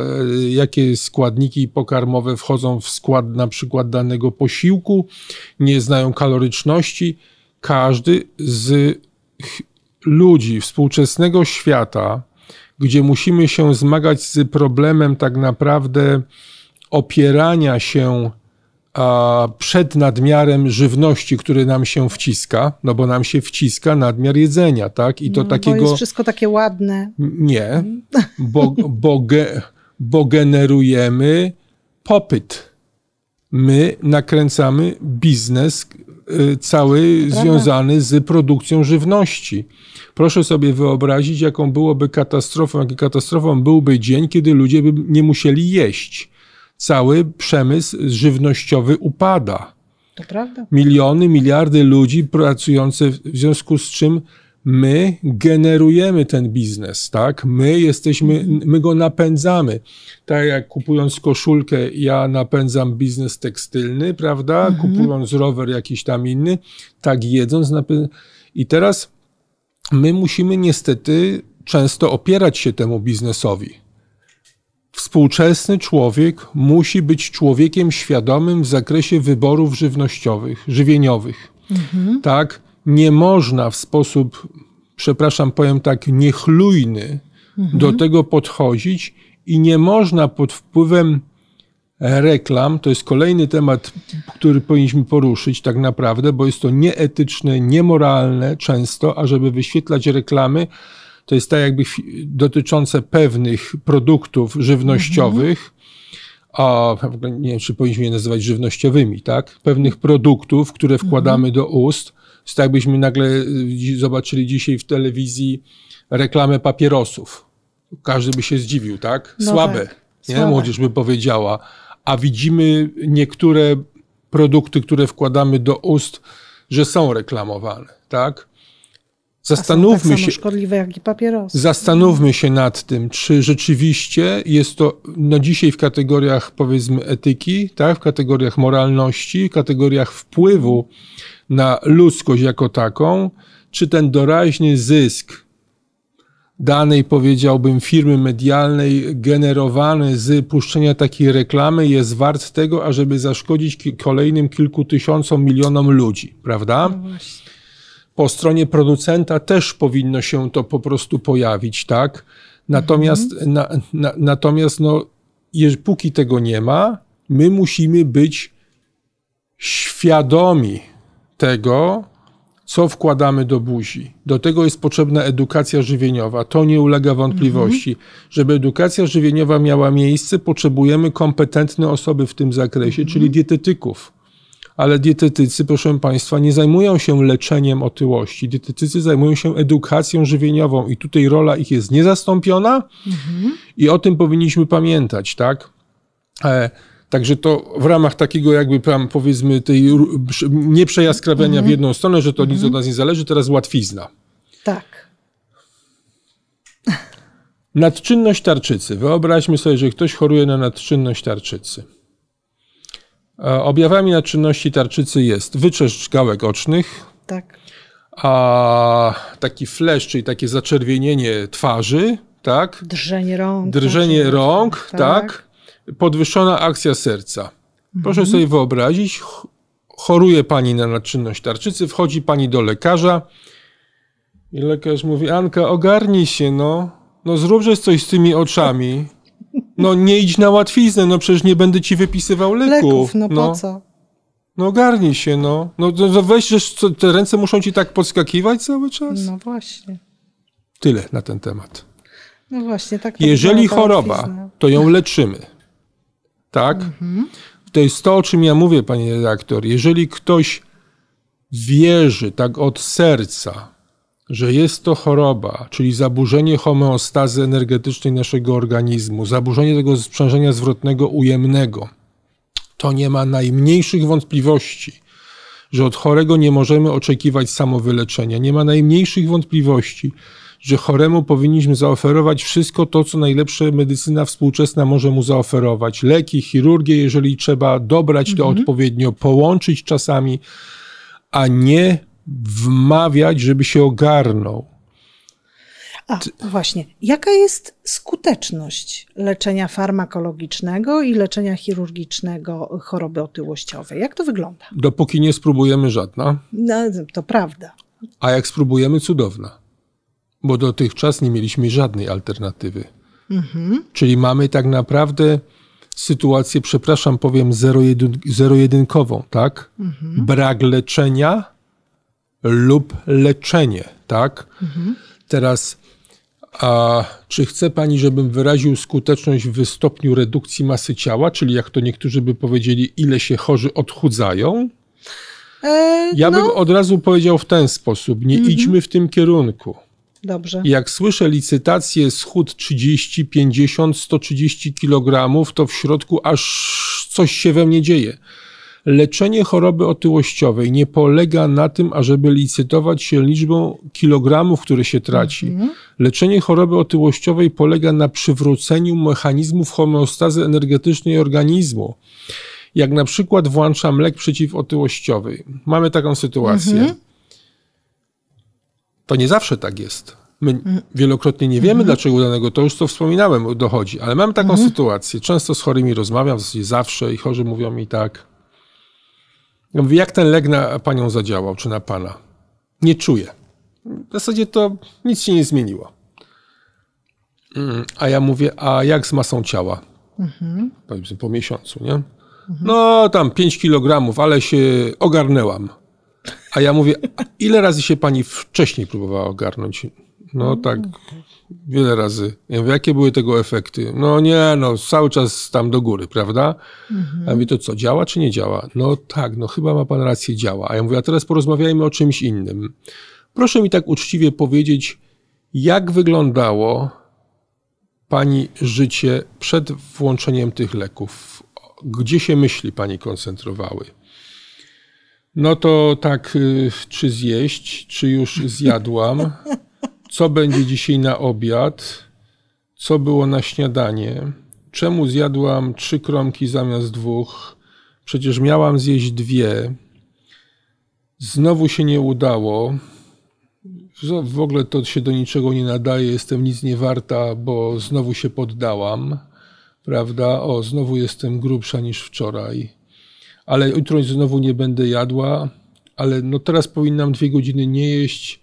jakie składniki pokarmowe wchodzą w skład na przykład danego posiłku, nie znają kaloryczności. Każdy z ludzi współczesnego świata, gdzie musimy się zmagać z problemem tak naprawdę opierania się przed nadmiarem żywności, który nam się wciska, no bo nam się wciska nadmiar jedzenia, tak? I to no, takiego. Bo jest wszystko takie ładne. Nie, mhm. bo, bo, ge, bo generujemy popyt. My nakręcamy biznes Y, cały związany z produkcją żywności. Proszę sobie wyobrazić, jaką byłoby katastrofą, jaką katastrofą byłby dzień, kiedy ludzie by nie musieli jeść. Cały przemysł żywnościowy upada. Miliony, miliardy ludzi pracujące, w związku z czym my generujemy ten biznes, tak? My jesteśmy, my go napędzamy. Tak jak kupując koszulkę, ja napędzam biznes tekstylny, prawda? Mhm. Kupując rower jakiś tam inny, tak jedząc. I teraz my musimy niestety często opierać się temu biznesowi. Współczesny człowiek musi być człowiekiem świadomym w zakresie wyborów żywnościowych, żywieniowych. Mhm. Tak? nie można w sposób, przepraszam, powiem tak, niechlujny mhm. do tego podchodzić i nie można pod wpływem reklam, to jest kolejny temat, który powinniśmy poruszyć tak naprawdę, bo jest to nieetyczne, niemoralne często, ażeby wyświetlać reklamy, to jest tak jakby dotyczące pewnych produktów żywnościowych, mhm. a nie wiem, czy powinniśmy je nazywać żywnościowymi, tak? Pewnych produktów, które mhm. wkładamy mhm. do ust, jest tak, jakbyśmy nagle y, zobaczyli dzisiaj w telewizji reklamę papierosów. Każdy by się zdziwił, tak? No Słabe. Tak. Nie? Słabe. Młodzież by powiedziała. A widzimy niektóre produkty, które wkładamy do ust, że są reklamowane, tak? Zastanówmy tak się. szkodliwe jak i papierosy. Zastanówmy się nad tym, czy rzeczywiście jest to na no dzisiaj w kategoriach powiedzmy etyki, tak, w kategoriach moralności, w kategoriach wpływu na ludzkość jako taką, czy ten doraźny zysk danej, powiedziałbym, firmy medialnej generowany z puszczenia takiej reklamy jest wart tego, ażeby zaszkodzić kolejnym kilku tysiącom, milionom ludzi, prawda? No po stronie producenta też powinno się to po prostu pojawić, tak? Natomiast, mhm. na, na, natomiast no, póki tego nie ma, my musimy być świadomi tego, co wkładamy do buzi. Do tego jest potrzebna edukacja żywieniowa. To nie ulega wątpliwości. Mhm. Żeby edukacja żywieniowa miała miejsce, potrzebujemy kompetentne osoby w tym zakresie, mhm. czyli dietetyków. Ale dietetycy, proszę Państwa, nie zajmują się leczeniem otyłości. Dietetycy zajmują się edukacją żywieniową i tutaj rola ich jest niezastąpiona mhm. i o tym powinniśmy pamiętać, tak? E Także to w ramach takiego jakby tam powiedzmy tej nieprzejaskrawiania mm -hmm. w mhm. jedną stronę, że to mm -hmm. nic mhm. od nas nie zależy, teraz łatwizna. Tak. Nadczynność tarczycy. Wyobraźmy sobie, że ktoś choruje na nadczynność tarczycy. E, objawami nadczynności tarczycy jest wyczeszcz gałek ocznych. Tak. A taki flesz, czyli takie zaczerwienienie twarzy, tak? Drżenie rąk. Drżenie tak, rąk, tak. tak podwyższona akcja serca. Proszę sobie wyobrazić, choruje pani na naczynność tarczycy, wchodzi pani do lekarza i lekarz mówi: Anka, ogarnij się, no, no zrób coś z tymi oczami. No nie idź na łatwiznę, no przecież nie będę ci wypisywał leków. Leków, no, no. po co? No ogarnij się, no. No, no, no weź, że te ręce muszą ci tak podskakiwać cały czas. No właśnie. Tyle na ten temat. No właśnie, tak. Jeżeli choroba, to ją leczymy tak? Mhm. To jest to, o czym ja mówię, panie redaktor. Jeżeli ktoś wierzy tak od serca, że jest to choroba, czyli zaburzenie homeostazy energetycznej naszego organizmu, zaburzenie tego sprzężenia zwrotnego ujemnego, to nie ma najmniejszych wątpliwości, że od chorego nie możemy oczekiwać samowyleczenia. Nie ma najmniejszych wątpliwości, że choremu powinniśmy zaoferować wszystko to, co najlepsza medycyna współczesna może mu zaoferować. Leki, chirurgię, jeżeli trzeba dobrać to mhm. odpowiednio, połączyć czasami, a nie wmawiać, żeby się ogarnął. A, właśnie. Jaka jest skuteczność leczenia farmakologicznego i leczenia chirurgicznego choroby otyłościowej? Jak to wygląda? Dopóki nie spróbujemy żadna. No, to prawda. A jak spróbujemy, cudowna bo dotychczas nie mieliśmy żadnej alternatywy. Mhm. Czyli mamy tak naprawdę sytuację, przepraszam, powiem zero-jedynkową, zero tak? Mhm. Brak leczenia lub leczenie, tak? Mhm. Teraz, a, czy chce pani, żebym wyraził skuteczność w stopniu redukcji masy ciała, czyli jak to niektórzy by powiedzieli, ile się chorzy odchudzają? E, ja no. bym od razu powiedział w ten sposób, nie mhm. idźmy w tym kierunku. Dobrze. Jak słyszę licytację schód 30, 50, 130 kg, to w środku aż coś się we mnie dzieje. Leczenie choroby otyłościowej nie polega na tym, ażeby licytować się liczbą kilogramów, które się traci. Mhm. Leczenie choroby otyłościowej polega na przywróceniu mechanizmów homeostazy energetycznej organizmu. Jak na przykład włączam lek przeciwotyłościowy. Mamy taką sytuację. Mhm to nie zawsze tak jest. My wielokrotnie nie wiemy, mhm. dlaczego danego, to już co wspominałem, dochodzi, ale mam taką mhm. sytuację. Często z chorymi rozmawiam, w zasadzie zawsze, i chorzy mówią mi tak. Ja mówię, jak ten lek na panią zadziałał, czy na pana? Nie czuję. W zasadzie to nic się nie zmieniło. Mm, a ja mówię, a jak z masą ciała? Mhm. Powiedzmy po miesiącu, nie? Mhm. No, tam 5 kilogramów, ale się ogarnęłam. A ja mówię, ile razy się pani wcześniej próbowała ogarnąć? No tak, wiele razy. Ja mówię, jakie były tego efekty? No nie, no cały czas tam do góry, prawda? Mhm. A ja mówię, to co, działa czy nie działa? No tak, no chyba ma pan rację, działa. A ja mówię, a teraz porozmawiajmy o czymś innym. Proszę mi tak uczciwie powiedzieć, jak wyglądało pani życie przed włączeniem tych leków? Gdzie się myśli pani koncentrowały? No to tak, y, czy zjeść, czy już zjadłam? Co będzie dzisiaj na obiad? Co było na śniadanie? Czemu zjadłam trzy kromki zamiast dwóch? Przecież miałam zjeść dwie. Znowu się nie udało. W ogóle to się do niczego nie nadaje, jestem nic nie warta, bo znowu się poddałam. Prawda? O, znowu jestem grubsza niż wczoraj ale jutro znowu nie będę jadła, ale no teraz powinnam dwie godziny nie jeść.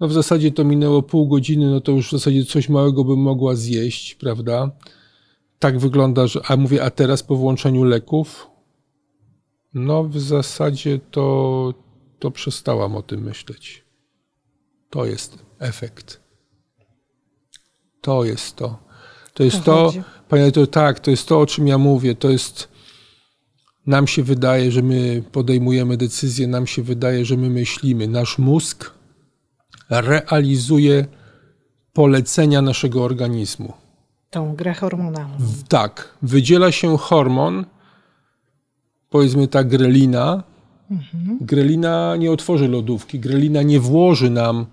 No w zasadzie to minęło pół godziny, no to już w zasadzie coś małego bym mogła zjeść, prawda? Tak wygląda, że, a mówię, a teraz po włączeniu leków? No w zasadzie to, to przestałam o tym myśleć. To jest efekt. To jest to. To jest to, to panie, to tak, to jest to, o czym ja mówię. To jest nam się wydaje, że my podejmujemy decyzje, nam się wydaje, że my myślimy. Nasz mózg realizuje polecenia naszego organizmu. Tą grę hormonalną. Tak. Wydziela się hormon, powiedzmy ta grelina. Mhm. Grelina nie otworzy lodówki, grelina nie włoży nam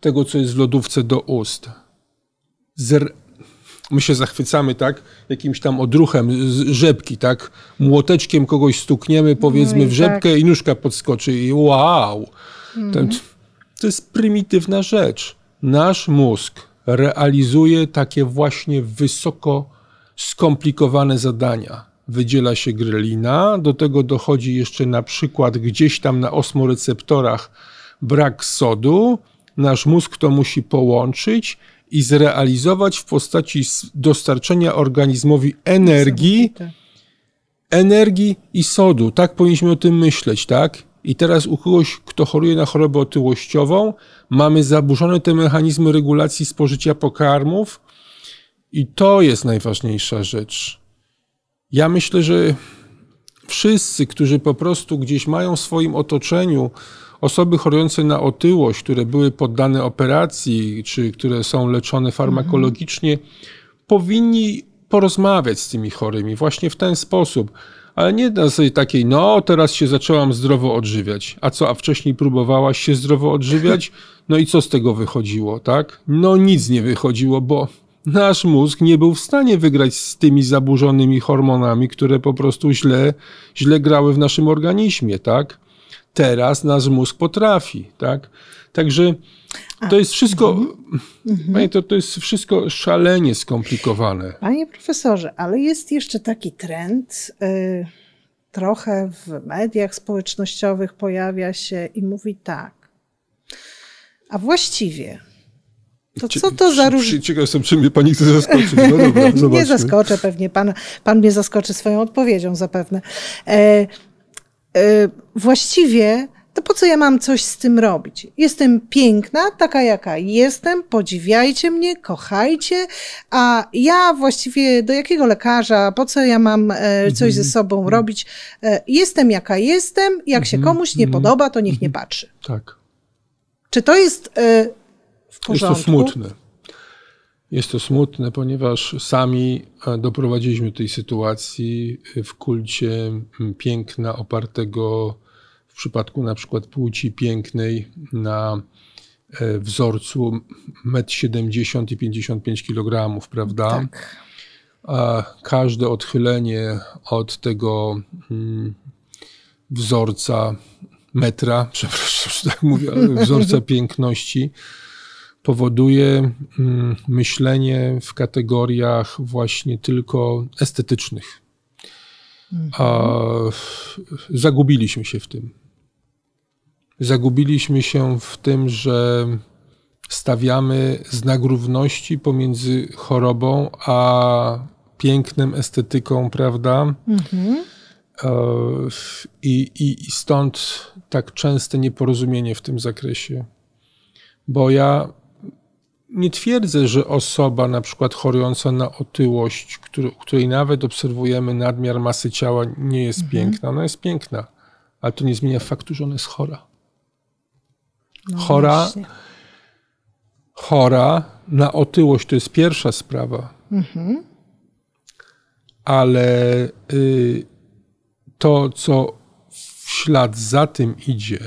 tego, co jest w lodówce do ust. Zre my się zachwycamy, tak, jakimś tam odruchem z rzepki, tak, młoteczkiem kogoś stukniemy, powiedzmy, no w rzepkę tak. i nóżka podskoczy i wow. Mm. Ten, to jest prymitywna rzecz. Nasz mózg realizuje takie właśnie wysoko skomplikowane zadania. Wydziela się grelina, do tego dochodzi jeszcze na przykład gdzieś tam na osmoreceptorach brak sodu. Nasz mózg to musi połączyć i zrealizować w postaci dostarczenia organizmowi energii, energii i sodu. Tak powinniśmy o tym myśleć, tak? I teraz u kogoś, kto choruje na chorobę otyłościową, mamy zaburzone te mechanizmy regulacji spożycia pokarmów i to jest najważniejsza rzecz. Ja myślę, że wszyscy, którzy po prostu gdzieś mają w swoim otoczeniu Osoby chorujące na otyłość, które były poddane operacji, czy które są leczone farmakologicznie, mhm. powinni porozmawiać z tymi chorymi właśnie w ten sposób. Ale nie na sobie takiej, no teraz się zaczęłam zdrowo odżywiać. A co, a wcześniej próbowałaś się zdrowo odżywiać? <laughs> No i co z tego wychodziło, tak? No nic nie wychodziło, bo nasz mózg nie był w stanie wygrać z tymi zaburzonymi hormonami, które po prostu źle, źle grały w naszym organizmie, tak? teraz nasz mózg potrafi, tak? Także to jest wszystko, mhm. mhm. panie, to, to jest wszystko szalenie skomplikowane. Panie profesorze, ale jest jeszcze taki trend, y, trochę w mediach społecznościowych pojawia się i mówi tak, a właściwie to co to za różnica? Ciekaw jestem, czy mnie pani chce zaskoczyć. No dobra, <laughs> Nie zaskoczę pewnie, pan, pan mnie zaskoczy swoją odpowiedzią zapewne. E, e właściwie to po co ja mam coś z tym robić? Jestem piękna, taka jaka jestem, podziwiajcie mnie, kochajcie, a ja właściwie do jakiego lekarza, po co ja mam e, coś ze mhm. sobą mm -hmm. robić? E, jestem jaka jestem, jak mm -hmm. się mhm. komuś nie mm -hmm. podoba, to niech nie mhm. patrzy. Tak. Czy to jest e, w porządku? Jest to smutne. Jest to smutne, ponieważ sami e, doprowadziliśmy do tej sytuacji e, w kulcie piękna opartego w przypadku na przykład płci pięknej na e, wzorcu 1,70 m i 55 kg, prawda? Tak. każde odchylenie od tego mm, wzorca metra, <laughs> przepraszam, że tak mówię, <laughs> wzorca piękności powoduje mm, myślenie w kategoriach właśnie tylko estetycznych. A, mhm. zagubiliśmy się w tym zagubiliśmy się w tym, że stawiamy znak równości pomiędzy chorobą a pięknem, estetyką, prawda? Mhm. E, I, i, I stąd tak częste nieporozumienie w tym zakresie. Bo ja nie twierdzę, że osoba na przykład chorująca na otyłość, który, której nawet obserwujemy nadmiar masy ciała, nie jest mhm. piękna. Ona jest piękna, ale to nie zmienia faktu, że ona jest chora. No chora, chora na otyłość to jest pierwsza sprawa. Mhm. Ale y, to, co w ślad za tym idzie,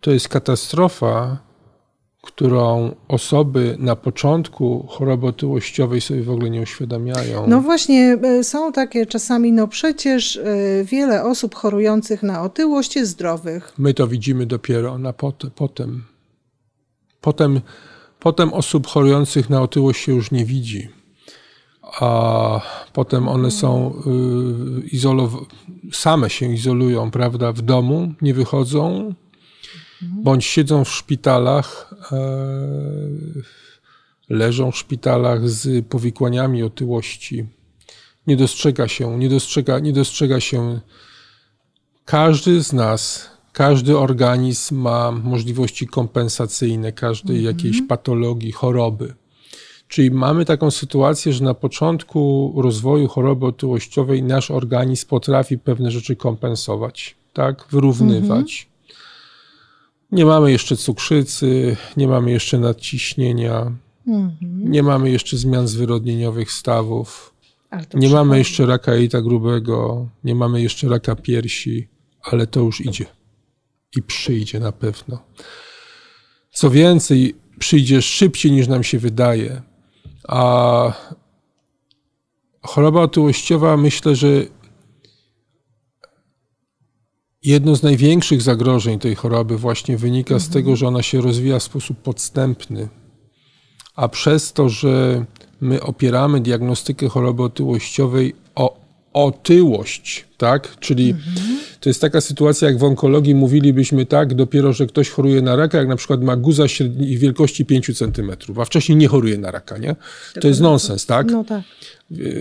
to jest katastrofa, którą osoby na początku choroby otyłościowej sobie w ogóle nie uświadamiają. No właśnie, e, są takie czasami, no przecież e, wiele osób chorujących na otyłość jest zdrowych. My to widzimy dopiero na pot, potem. Potem, potem osób chorujących na otyłość się już nie widzi. A potem one są y, same się izolują, prawda, w domu, nie wychodzą, Mhm. bądź siedzą w szpitalach, e, leżą w szpitalach z powikłaniami otyłości. Nie dostrzega się, nie dostrzega, nie dostrzega się. Każdy z nas, każdy organizm ma możliwości kompensacyjne każdej mhm. jakiejś patologii, choroby. Czyli mamy taką sytuację, że na początku rozwoju choroby otyłościowej nasz organizm potrafi pewne rzeczy kompensować, tak, wyrównywać. Mhm. Nie mamy jeszcze cukrzycy, nie mamy jeszcze nadciśnienia, mhm. nie mamy jeszcze zmian zwyrodnieniowych stawów, nie mamy jeszcze raka jelita grubego, nie mamy jeszcze raka piersi, ale to już idzie i przyjdzie na pewno. Co więcej, przyjdzie szybciej niż nam się wydaje, a choroba otyłościowa myślę, że Jedno z największych zagrożeń tej choroby właśnie wynika mhm. z tego, że ona się rozwija w sposób podstępny, a przez to, że my opieramy diagnostykę choroby otyłościowej o otyłość, tak? Czyli mhm. to jest taka sytuacja, jak w onkologii mówilibyśmy tak, dopiero że ktoś choruje na raka, jak na przykład ma guza średniej wielkości 5 cm, a wcześniej nie choruje na raka, nie? To jest nonsens, tak? No tak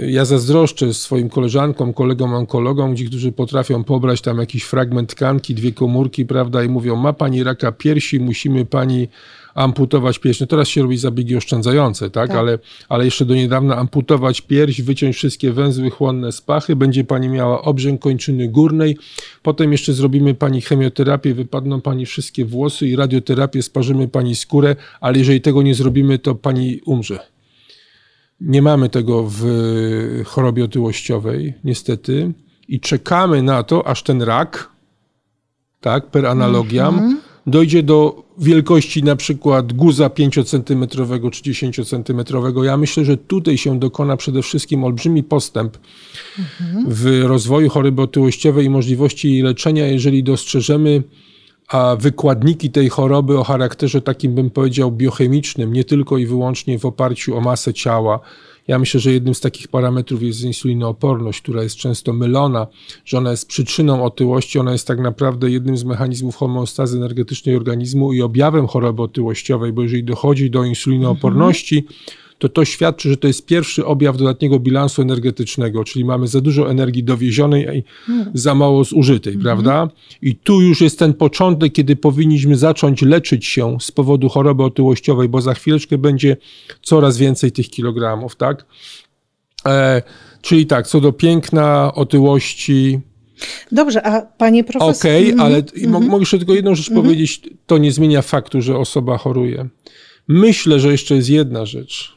ja zazdroszczę swoim koleżankom, kolegom onkologom, ci, którzy potrafią pobrać tam jakiś fragment tkanki, dwie komórki, prawda, i mówią, ma pani raka piersi, musimy pani amputować pierś. No teraz się robi zabiegi oszczędzające, tak? tak? Ale, ale jeszcze do niedawna amputować pierś, wyciąć wszystkie węzły chłonne z pachy, będzie pani miała obrzęk kończyny górnej, potem jeszcze zrobimy pani chemioterapię, wypadną pani wszystkie włosy i radioterapię, sparzymy pani skórę, ale jeżeli tego nie zrobimy, to pani umrze. Nie mamy tego w e, chorobie otyłościowej, niestety, i czekamy na to, aż ten rak, tak, per analogiam, mhm. dojdzie do wielkości na przykład guza 5-centymetrowego czy 10-centymetrowego. Ja myślę, że tutaj się dokona przede wszystkim olbrzymi postęp mhm. w rozwoju choroby otyłościowej i możliwości jej leczenia, jeżeli dostrzeżemy a wykładniki tej choroby o charakterze takim, bym powiedział, biochemicznym, nie tylko i wyłącznie w oparciu o masę ciała. Ja myślę, że jednym z takich parametrów jest insulinooporność, która jest często mylona, że ona jest przyczyną otyłości, ona jest tak naprawdę jednym z mechanizmów homeostazy energetycznej organizmu i objawem choroby otyłościowej, bo jeżeli dochodzi do mhm. insulinooporności, to to świadczy, że to jest pierwszy objaw dodatniego bilansu energetycznego, czyli mamy za dużo energii dowiezionej i hmm. za mało zużytej, mhm. prawda? I tu już jest ten początek, kiedy powinniśmy zacząć leczyć się z powodu choroby otyłościowej, bo za chwileczkę będzie coraz więcej tych kilogramów, tak? E, czyli tak, co do piękna, otyłości, Dobrze, a panie profesorze. Okej, okay, mhm. ale mm -hmm. mogę jeszcze tylko jedną rzecz mm -hmm. powiedzieć. To nie zmienia faktu, że osoba choruje. Myślę, że jeszcze jest jedna rzecz.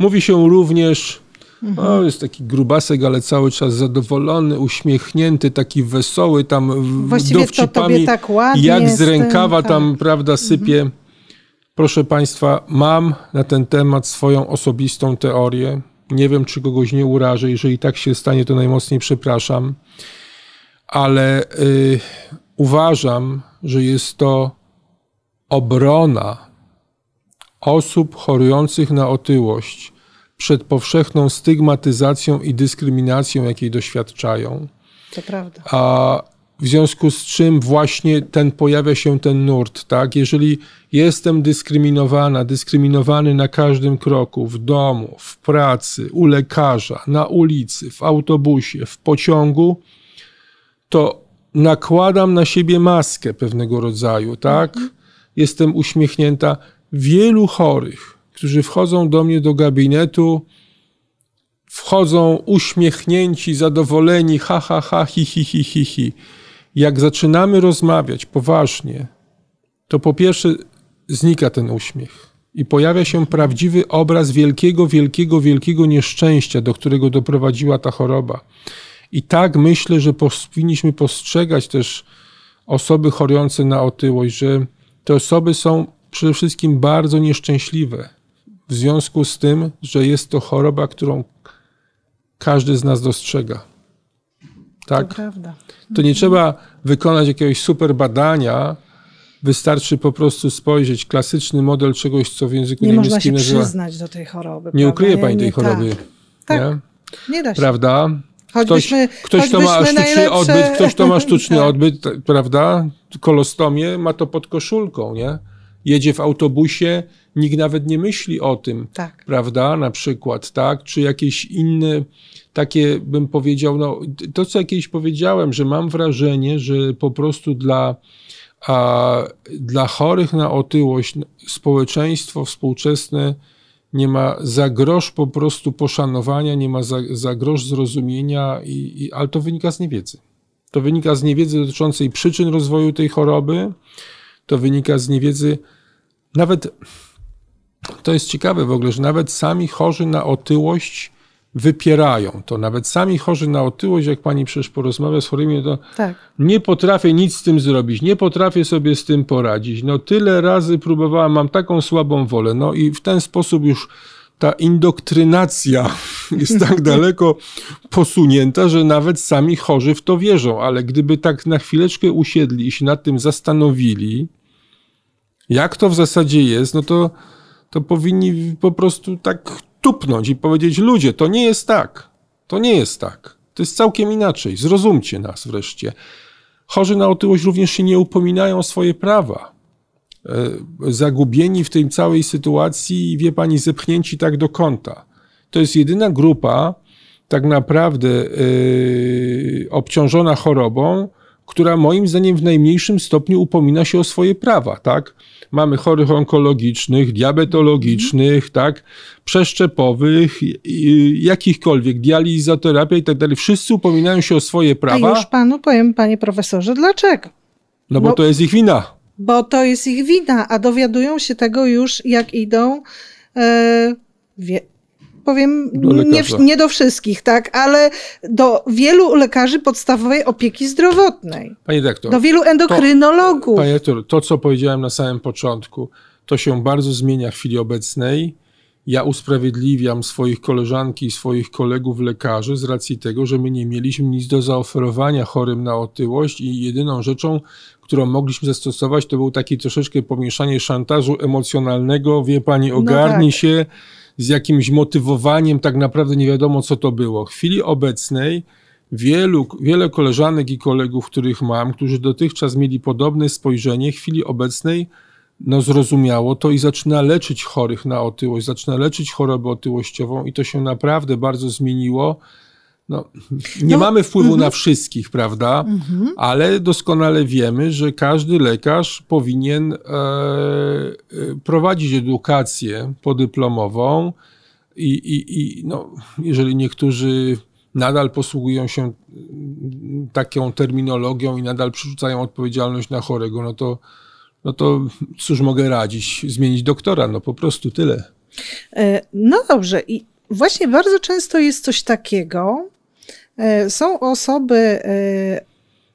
Mówi się również, mhm. o, jest taki grubasek, ale cały czas zadowolony, uśmiechnięty, taki wesoły, tam Właściwie dowcipami, to tak jak z rękawa tym, tak. tam, tak. prawda, mhm. sypie. Mhm. Proszę Państwa, mam na ten temat swoją osobistą teorię. Nie wiem, czy kogoś nie urażę. Jeżeli tak się stanie, to najmocniej przepraszam. Ale y, uważam, że jest to obrona osób chorujących na otyłość przed powszechną stygmatyzacją i dyskryminacją, jakiej doświadczają. To prawda. A w związku z czym właśnie ten pojawia się ten nurt, tak? Jeżeli jestem dyskryminowana, dyskryminowany na każdym kroku, w domu, w pracy, u lekarza, na ulicy, w autobusie, w pociągu, to nakładam na siebie maskę pewnego rodzaju, tak? Mhm. Jestem uśmiechnięta, wielu chorych, którzy wchodzą do mnie do gabinetu, wchodzą uśmiechnięci, zadowoleni, ha, ha, ha, hi, hi, hi, hi, hi. Jak zaczynamy rozmawiać poważnie, to po pierwsze znika ten uśmiech i pojawia się prawdziwy obraz wielkiego, wielkiego, wielkiego nieszczęścia, do którego doprowadziła ta choroba. I tak myślę, że powinniśmy postrzegać też osoby chorujące na otyłość, że te osoby są przede wszystkim bardzo nieszczęśliwe w związku z tym, że jest to choroba, którą każdy z nas dostrzega. Tak? To, prawda. to nie trzeba wykonać jakiegoś super badania, Wystarczy po prostu spojrzeć klasyczny model czegoś, co w języku nie niemieckim nazywa... Nie można się przyznać do tej choroby. Nie ukryje pani tej nie, choroby. Tak, nie? Tak. nie da się. Prawda? Choćbyśmy, ktoś, to ma sztuczny najlepsze... odbyt, ktoś to ma <laughs> sztuczny tak. odbyt, prawda? Kolostomię ma to pod koszulką, nie? jedzie w autobusie, nikt nawet nie myśli o tym, tak. prawda, na przykład, tak, czy jakieś inne, takie bym powiedział, no, to co jakieś powiedziałem, że mam wrażenie, że po prostu dla, a, dla chorych na otyłość społeczeństwo współczesne nie ma za grosz po prostu poszanowania, nie ma za, za grosz zrozumienia, i, i, ale to wynika z niewiedzy. To wynika z niewiedzy dotyczącej przyczyn rozwoju tej choroby, to wynika z niewiedzy. Nawet to jest ciekawe w ogóle, że nawet sami chorzy na otyłość wypierają to. Nawet sami chorzy na otyłość, jak pani przecież porozmawia z chorymi, no to tak. nie potrafię nic z tym zrobić, nie potrafię sobie z tym poradzić. No tyle razy próbowałam, mam taką słabą wolę. No i w ten sposób już ta indoktrynacja <laughs> jest tak daleko posunięta, że nawet sami chorzy w to wierzą. Ale gdyby tak na chwileczkę usiedli i się nad tym zastanowili, jak to w zasadzie jest, no to, to powinni po prostu tak tupnąć i powiedzieć: Ludzie, to nie jest tak. To nie jest tak. To jest całkiem inaczej. Zrozumcie nas wreszcie. Chorzy na otyłość również się nie upominają o swoje prawa. E, zagubieni w tej całej sytuacji i wie pani, zepchnięci tak do kąta. To jest jedyna grupa, tak naprawdę yy, obciążona chorobą, która moim zdaniem w najmniejszym stopniu upomina się o swoje prawa, tak? Mamy chorych onkologicznych, diabetologicznych, mm. tak? Przeszczepowych, jakichkolwiek, dializa, i tak dalej. Wszyscy upominają się o swoje prawa. A już panu powiem, panie profesorze, dlaczego? No bo, bo to jest ich wina bo to jest ich wina, a dowiadują się tego już, jak idą. E, wie, powiem, nie, nie, do wszystkich, tak, ale do wielu lekarzy podstawowej opieki zdrowotnej. Panie doktor. Do wielu endokrynologów. To, panie doktor, to co powiedziałem na samym początku, to się bardzo zmienia w chwili obecnej. Ja usprawiedliwiam swoich koleżanki i swoich kolegów lekarzy z racji tego, że my nie mieliśmy nic do zaoferowania chorym na otyłość i jedyną rzeczą, którą mogliśmy zastosować, to był taki troszeczkę pomieszanie szantażu emocjonalnego, wie pani, ogarni no tak. się z jakimś motywowaniem, tak naprawdę nie wiadomo co to było. W chwili obecnej wielu, wiele koleżanek i kolegów, których mam, którzy dotychczas mieli podobne spojrzenie, w chwili obecnej no, zrozumiało to i zaczyna leczyć chorych na otyłość, zaczyna leczyć chorobę otyłościową i to się naprawdę bardzo zmieniło. No, nie no, mamy wpływu mm -hmm. na mhm. wszystkich, prawda? Mm -hmm. Ale doskonale wiemy, że każdy lekarz powinien e, e, prowadzić edukację podyplomową i, i, i no, jeżeli niektórzy nadal posługują się mm, taką terminologią i nadal przerzucają odpowiedzialność na chorego, no to, no to cóż mogę radzić? Zmienić doktora, no po prostu tyle. E, no dobrze. I właśnie bardzo często jest coś takiego, E, są osoby e,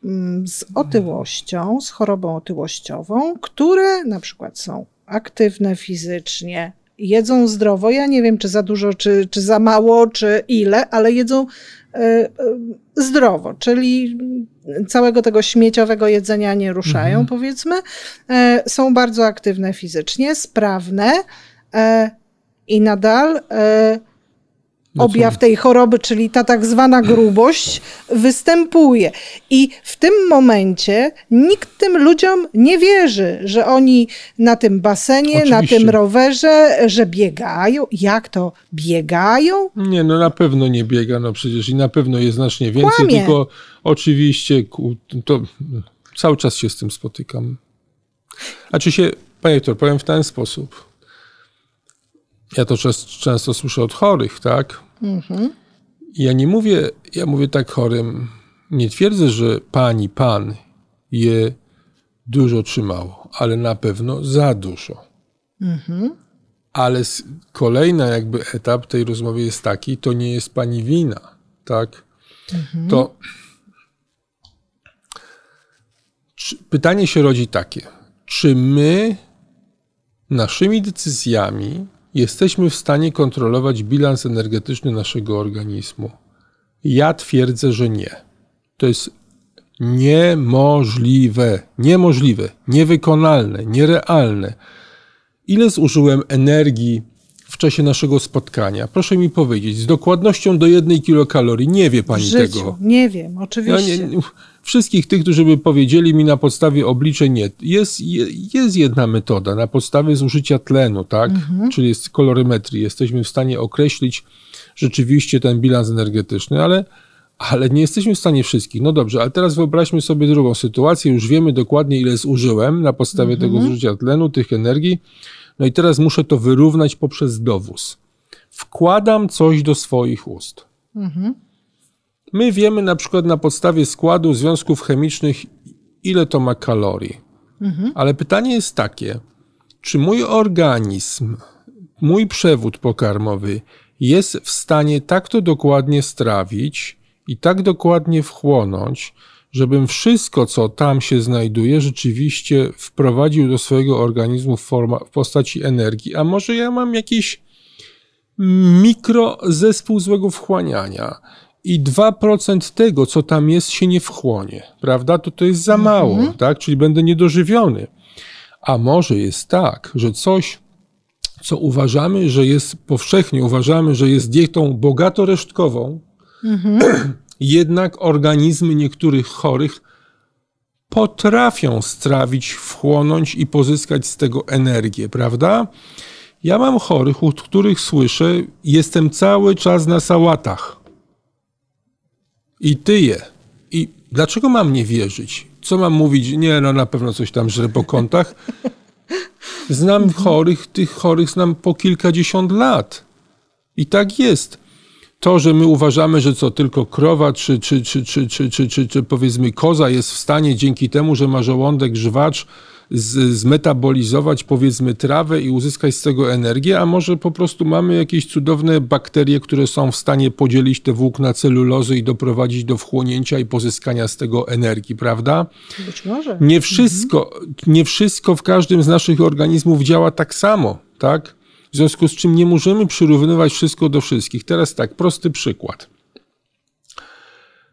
mm, z otyłością, z chorobą otyłościową, które na przykład są aktywne fizycznie, jedzą zdrowo. Ja nie wiem, czy za dużo, czy, czy za mało, czy ile, ale jedzą e, zdrowo, czyli całego tego śmieciowego jedzenia nie ruszają, mhm. powiedzmy. Są bardzo aktywne fizycznie, sprawne i nadal no objaw tej choroby, czyli ta tak zwana grubość, występuje. I w tym momencie nikt tym ludziom nie wierzy, że oni na tym basenie, Oczywiście. na tym rowerze, że biegają. Jak to? Biegają? Nie, no na pewno nie biega, no przecież i na pewno jest znacznie więcej, Kłamie. tylko oczywiście to cały czas się z tym spotykam. A czy się, panie doktor, powiem w ten sposób ja to często słyszę od chorych, tak? Mhm. Ja nie mówię, ja mówię tak chorym, nie twierdzę, że pani, pan je dużo trzymało, ale na pewno za dużo. Mhm. Ale kolejna jakby etap tej rozmowy jest taki, to nie jest pani wina, tak? Mhm. To czy, pytanie się rodzi takie, czy my naszymi decyzjami jesteśmy w stanie kontrolować bilans energetyczny naszego organizmu? Ja twierdzę, że nie. To jest niemożliwe, niemożliwe, niewykonalne, nierealne. Ile zużyłem energii w czasie naszego spotkania? Proszę mi powiedzieć, z dokładnością do jednej kilokalorii. Nie wie pani w życiu. tego. Nie wiem, oczywiście. Ja nie, wszystkich tych, którzy by powiedzieli mi na podstawie obliczeń, nie. Jest, jest jedna metoda, na podstawie zużycia tlenu, tak? Mhm. Czyli jest kolorymetrii. Jesteśmy w stanie określić rzeczywiście ten bilans energetyczny, ale, ale nie jesteśmy w stanie wszystkich. No dobrze, ale teraz wyobraźmy sobie drugą sytuację. Już wiemy dokładnie, ile zużyłem na podstawie mhm. tego zużycia tlenu, tych energii. No i teraz muszę to wyrównać poprzez dowóz. Wkładam coś do swoich ust. Mhm. My wiemy na przykład na podstawie składu związków chemicznych, ile to ma kalorii. Mhm. Ale pytanie jest takie, czy mój organizm, mój przewód pokarmowy jest w stanie tak to dokładnie strawić i tak dokładnie wchłonąć, żebym wszystko, co tam się znajduje, rzeczywiście wprowadził do swojego organizmu w, forma, w postaci energii. A może ja mam jakiś mikrozespół złego wchłaniania i 2% tego, co tam jest, się nie wchłonie, prawda? To to jest za mhm. mało, tak? Czyli będę niedożywiony. A może jest tak, że coś, co uważamy, że jest powszechnie, uważamy, że jest dietą bogato-resztkową, mhm. <clears throat> jednak organizmy niektórych chorych potrafią strawić, wchłonąć i pozyskać z tego energię, prawda? Ja mam chorych, u których słyszę, jestem cały czas na sałatach. I tyje. I dlaczego mam nie wierzyć? Co mam mówić? Nie, no na pewno coś tam żre po kątach. <laughs> Znam chorych, tych chorych znam po kilkadziesiąt lat. I tak jest. To, że my uważamy, że co tylko krowa czy, czy, czy, czy, czy, czy, czy, czy powiedzmy koza jest w stanie dzięki temu, że ma żołądek, żwacz, z, zmetabolizować powiedzmy trawę i uzyskać z tego energię, a może po prostu mamy jakieś cudowne bakterie, które są w stanie podzielić te włókna celulozy i doprowadzić do wchłonięcia i pozyskania z tego energii, prawda? Być może. Nie mhm. wszystko, mhm. nie wszystko w każdym z naszych organizmów działa tak samo, tak? W związku z czym nie możemy przyrównywać wszystko do wszystkich. Teraz tak, prosty przykład.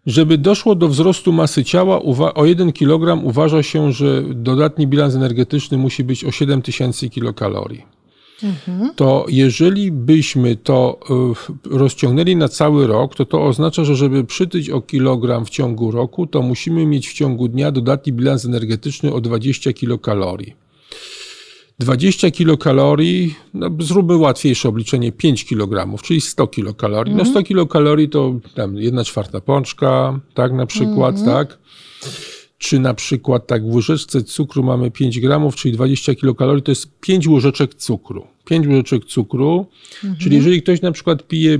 Żeby doszło do wzrostu masy ciała o 1 kg uważa się, że dodatni bilans energetyczny musi być o 7000 kilokalorii. Mhm. To jeżeli byśmy to y, rozciągnęli na cały rok, to to oznacza, że żeby przytyć o kilogram w ciągu roku, to musimy mieć w ciągu dnia dodatni bilans energetyczny o 20 kilokalorii. 20 kilokalorii, no zróbmy łatwiejsze obliczenie 5 kg, czyli 100 kilokalorii. No 100 mhm. kilokalorii to tam 1 czwarta pączka, tak na przykład, mm. tak? Czy na przykład tak w łyżeczce cukru mamy 5 gramów, czyli 20 kilokalorii, to jest 5 łyżeczek cukru. 5 łyżeczek cukru, mm. czyli jeżeli ktoś na przykład pije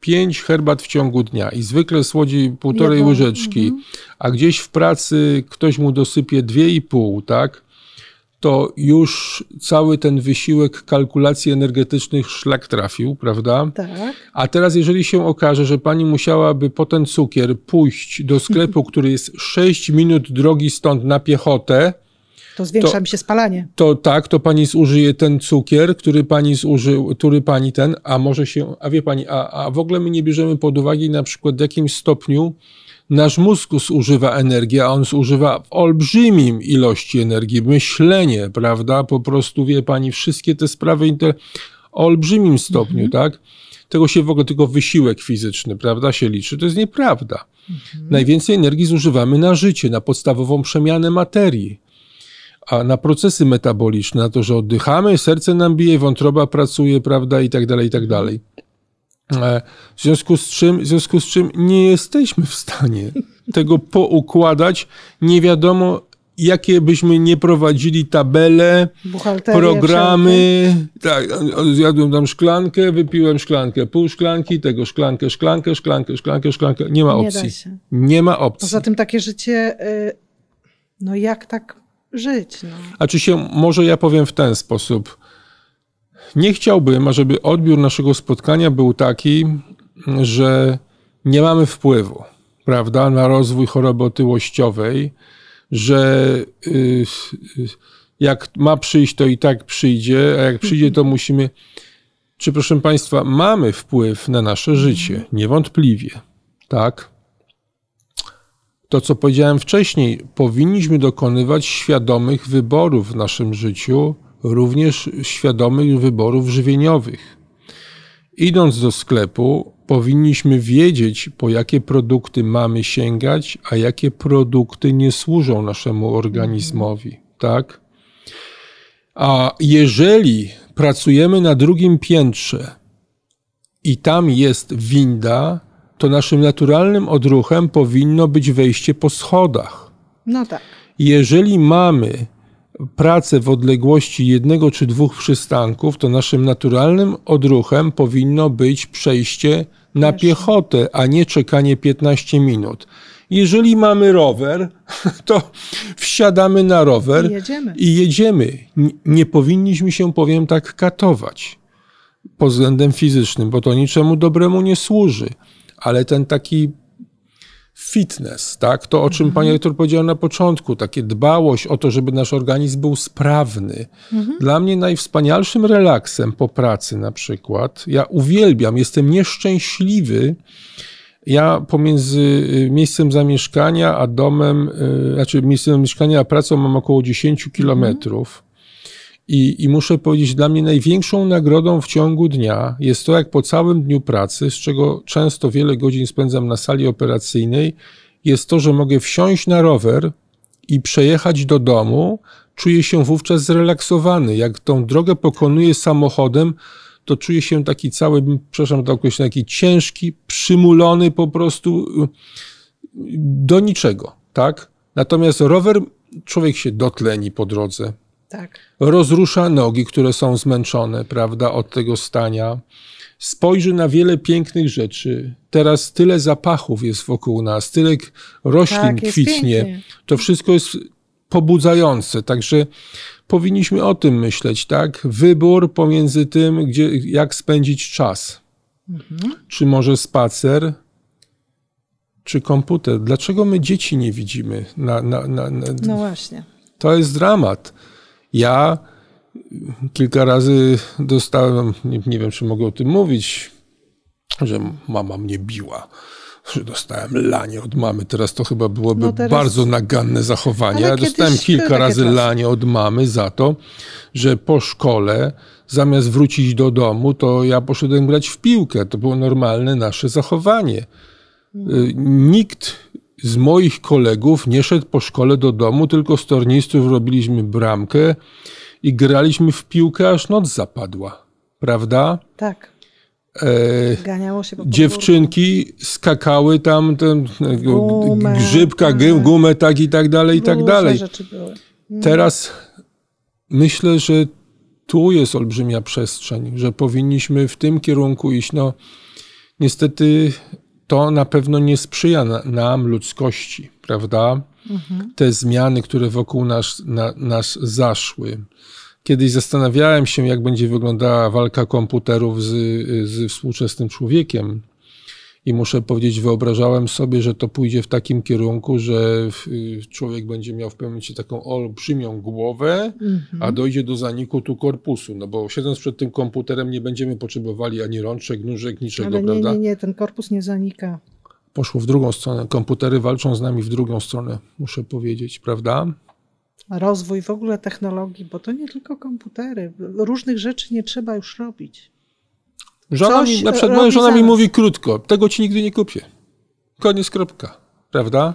5 herbat w ciągu dnia i zwykle słodzi półtorej Jedno. łyżeczki, mhm. a gdzieś w pracy ktoś mu dosypie 2,5, tak? to już cały ten wysiłek kalkulacji energetycznych szlak trafił, prawda? Tak. A teraz, jeżeli się okaże, że pani musiałaby po ten cukier pójść do sklepu, <laughs> który jest 6 minut drogi stąd na piechotę, to zwiększa to, mi się spalanie. To tak, to pani zużyje ten cukier, który pani zużył, który pani ten, a może się, a wie pani, a, a w ogóle my nie bierzemy pod uwagę na przykład w jakim stopniu nasz mózg zużywa energii, a on zużywa w olbrzymim ilości energii. Myślenie, prawda? Po prostu wie pani, wszystkie te sprawy w olbrzymim stopniu, mhm. tak? Tego się w ogóle tylko wysiłek fizyczny, prawda, się liczy. To jest nieprawda. Mhm. Najwięcej energii zużywamy na życie, na podstawową przemianę materii a na procesy metaboliczne, na to, że oddychamy, serce nam bije, wątroba pracuje, prawda, i tak dalej, i tak mhm. dalej. E, w związku z czym, w związku z czym nie jesteśmy w stanie tego poukładać. Nie wiadomo, jakie byśmy nie prowadzili tabele, programy. Tak, zjadłem tam szklankę, wypiłem szklankę, pół szklanki, tego szklankę, szklankę, szklankę, szklankę, szklankę. Nie ma opcji. Nie, nie ma opcji. Poza tym takie życie, y, no jak tak żyć? No. A czy się, może ja powiem w ten sposób. Nie chciałbym, ażeby odbiór naszego spotkania był taki, że nie mamy wpływu, prawda, na rozwój choroby otyłościowej, że y, jak ma przyjść, to i tak przyjdzie, a jak przyjdzie, to musimy. Czy proszę Państwa, mamy wpływ na nasze życie? Niewątpliwie, tak? To, co powiedziałem wcześniej, powinniśmy dokonywać świadomych wyborów w naszym życiu, również świadomych wyborów żywieniowych. Idąc do sklepu, powinniśmy wiedzieć, po jakie produkty mamy sięgać, a jakie produkty nie służą naszemu organizmowi, tak? A jeżeli pracujemy na drugim piętrze i tam jest winda, to naszym naturalnym odruchem powinno być wejście po schodach. No tak. Jeżeli mamy pracę w odległości jednego czy dwóch przystanków, to naszym naturalnym odruchem powinno być przejście na piechotę, a nie czekanie 15 minut. Jeżeli mamy rower, <laughs> to wsiadamy na rower i jedziemy. I jedziemy. Nie powinniśmy się, powiem tak, katować pod względem fizycznym, bo to niczemu dobremu nie służy. Ale ten taki fitness, tak? To, o czym mhm. pani rektor powiedziała na początku, takie dbałość o to, żeby nasz organizm był sprawny. Mhm. Dla mnie najwspanialszym relaksem po pracy na przykład, ja uwielbiam, jestem nieszczęśliwy, ja pomiędzy y, miejscem zamieszkania a domem, y, znaczy miejscem zamieszkania a pracą mam około 10 kilometrów. I, I muszę powiedzieć, dla mnie największą nagrodą w ciągu dnia jest to, jak po całym dniu pracy, z czego często wiele godzin spędzam na sali operacyjnej, jest to, że mogę wsiąść na rower i przejechać do domu. Czuję się wówczas zrelaksowany. Jak tą drogę pokonuję samochodem, to czuję się taki cały, przepraszam to określenie, taki ciężki, przymulony po prostu yy, do niczego, tak? Natomiast rower, człowiek się dotleni po drodze, tak. Rozrusza nogi, które są zmęczone, prawda, od tego stania. Spojrzy na wiele pięknych rzeczy. Teraz tyle zapachów jest wokół nas, tyle roślin tak, kwitnie. Pięknie. To wszystko jest pobudzające. Także powinniśmy o tym myśleć, tak? Wybór pomiędzy tym, gdzie, jak spędzić czas. Mhm. Czy może spacer, czy komputer. Dlaczego my dzieci nie widzimy? Na, na, na, na... No właśnie. To jest dramat. Ja kilka razy dostałem, nie, nie wiem czy mogę o tym mówić, że mama mnie biła że dostałem lanie od mamy. Teraz to chyba byłoby no teraz... bardzo naganne zachowanie. Ale ja dostałem kilka razy lanie od mamy za to, że po szkole zamiast wrócić do domu, to ja poszedłem grać w piłkę. To było normalne nasze zachowanie. Mm. Y, nikt z moich kolegów nie szedł po szkole do domu, tylko z tornistów robiliśmy bramkę i graliśmy w piłkę, aż noc zapadła. Prawda? Tak. E, Ganiało się po dziewczynki skakały tam, tam gumę, grzybka, gumę, tak i tak dalej, i tak dalej. Mm. Teraz myślę, że tu jest olbrzymia przestrzeń, że powinniśmy w tym kierunku iść. No, niestety to na pewno nie sprzyja nam, ludzkości, prawda? Mhm. Te zmiany, które wokół nas, na, nas zaszły. Kiedyś zastanawiałem się, jak będzie wyglądała walka komputerów z, z współczesnym człowiekiem i muszę powiedzieć, wyobrażałem sobie, że to pójdzie w takim kierunku, że y, człowiek będzie miał w pewnym momencie taką olbrzymią głowę, mhm. a dojdzie do zaniku tu korpusu, no bo siedząc przed tym komputerem nie będziemy potrzebowali ani rączek, nóżek, niczego, Ale nie, prawda? Nie, nie, ten korpus nie zanika. Poszło w drugą stronę. Komputery walczą z nami w drugą stronę, muszę powiedzieć, prawda? Rozwój w ogóle technologii, bo to nie tylko komputery. Różnych rzeczy nie trzeba już robić. Żona mi, na przykład e, moja żona mi mówi krótko, tego ci nigdy nie kupię. Koniec, kropka. Prawda? <laughs>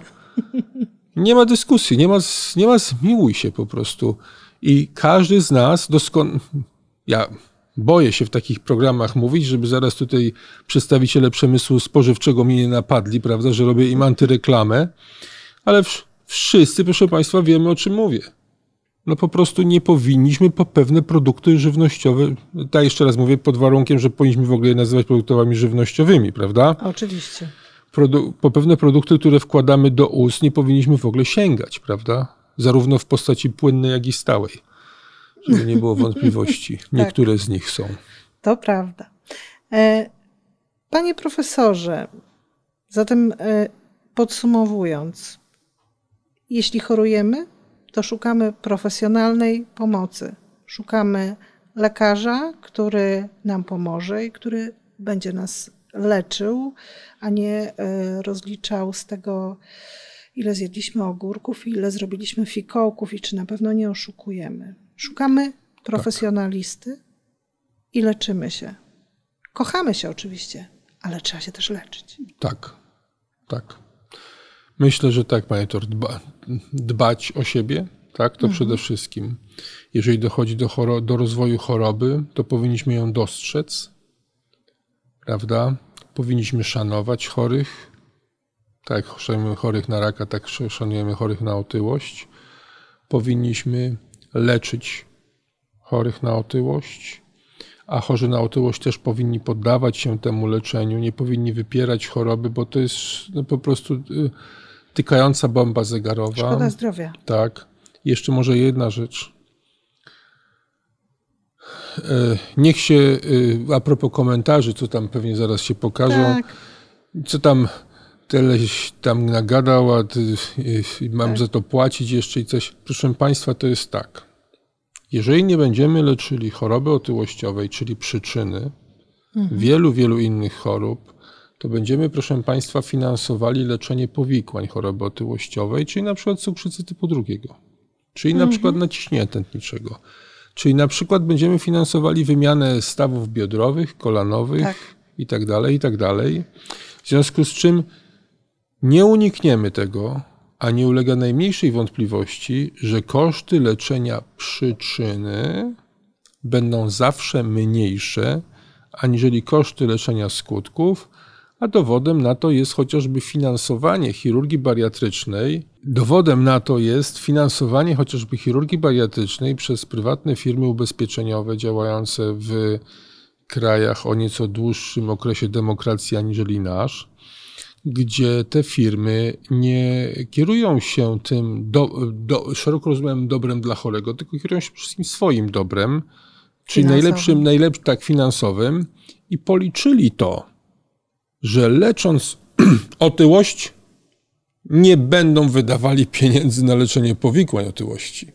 Nie ma dyskusji, nie ma, nie ma zmiłuj się po prostu. I każdy z nas doskonale... Ja boję się w takich programach mówić, żeby zaraz tutaj przedstawiciele przemysłu spożywczego mnie nie napadli, prawda, że robię im antyreklamę. Ale wszyscy, proszę Państwa, wiemy o czym mówię no po prostu nie powinniśmy po pewne produkty żywnościowe, tak jeszcze raz mówię, pod warunkiem, że powinniśmy w ogóle je nazywać produktami żywnościowymi, prawda? Oczywiście. Produ po pewne produkty, które wkładamy do ust, nie powinniśmy w ogóle sięgać, prawda? Zarówno w postaci płynnej, jak i stałej. Żeby nie było <laughs> wątpliwości. Tak. Niektóre tak. z nich są. To prawda. E, panie profesorze, zatem e, podsumowując, jeśli chorujemy, to szukamy profesjonalnej pomocy. Szukamy lekarza, który nam pomoże i który będzie nas leczył, a nie e, rozliczał z tego, ile zjedliśmy ogórków, ile zrobiliśmy fikołków i czy na pewno nie oszukujemy. Szukamy profesjonalisty tak. i leczymy się. Kochamy się oczywiście, ale trzeba się też leczyć. Tak, tak. Myślę, że tak, panie Tor, dba, dbać o siebie, tak, to mhm. przede wszystkim. Jeżeli dochodzi do, choro, do rozwoju choroby, to powinniśmy ją dostrzec, prawda? Powinniśmy szanować chorych, tak jak szanujemy chorych na raka, tak szanujemy chorych na otyłość. Powinniśmy leczyć chorych na otyłość, a chorzy na otyłość też powinni poddawać się temu leczeniu, nie powinni wypierać choroby, bo to jest no, po prostu y, Tykająca bomba zegarowa. Szkoda zdrowia. Tak. Jeszcze może jedna rzecz. E, niech się, e, a propos komentarzy, co tam pewnie zaraz się pokażą, tak. co tam teleś tam nagadał, a ty, e, mam tak. za to płacić jeszcze i coś. Proszę Państwa, to jest tak. Jeżeli nie będziemy leczyli choroby otyłościowej, czyli przyczyny mhm. wielu, wielu innych chorób, to będziemy, proszę Państwa, finansowali leczenie powikłań choroby otyłościowej, czyli na przykład cukrzycy typu drugiego, czyli na przykład mhm. naciśnienia tętniczego. Czyli na przykład będziemy finansowali wymianę stawów biodrowych, kolanowych tak. itd., tak itd. Tak w związku z czym nie unikniemy tego, a nie ulega najmniejszej wątpliwości, że koszty leczenia przyczyny będą zawsze mniejsze aniżeli koszty leczenia skutków, a dowodem na to jest chociażby finansowanie chirurgii bariatrycznej. Dowodem na to jest finansowanie chociażby chirurgii bariatrycznej przez prywatne firmy ubezpieczeniowe działające w krajach o nieco dłuższym okresie demokracji aniżeli nasz, gdzie te firmy nie kierują się tym do, do, szeroko rozumianym dobrem dla chorego, tylko kierują się wszystkim swoim dobrem, czyli najlepszym, najlepszym, tak, finansowym i policzyli to że lecząc <clears throat> otyłość, nie będą wydawali pieniędzy na leczenie powikłań otyłości.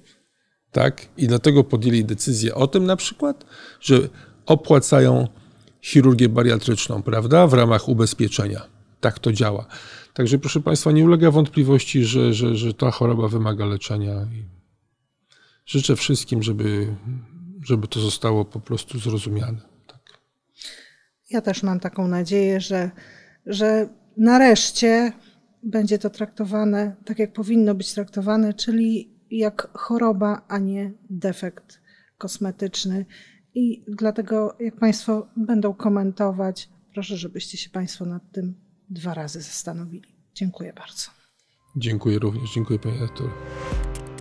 Tak? I dlatego podjęli decyzję o tym na przykład, że opłacają chirurgię bariatryczną, prawda, w ramach ubezpieczenia. Tak to działa. Także proszę Państwa, nie ulega wątpliwości, że, że, że ta choroba wymaga leczenia. I życzę wszystkim, żeby, żeby to zostało po prostu zrozumiane. Ja też mam taką nadzieję, że, że nareszcie będzie to traktowane tak, jak powinno być traktowane, czyli jak choroba, a nie defekt kosmetyczny. I dlatego, jak Państwo będą komentować, proszę, żebyście się Państwo nad tym dwa razy zastanowili. Dziękuję bardzo. Dziękuję również. Dziękuję, Panie Artur.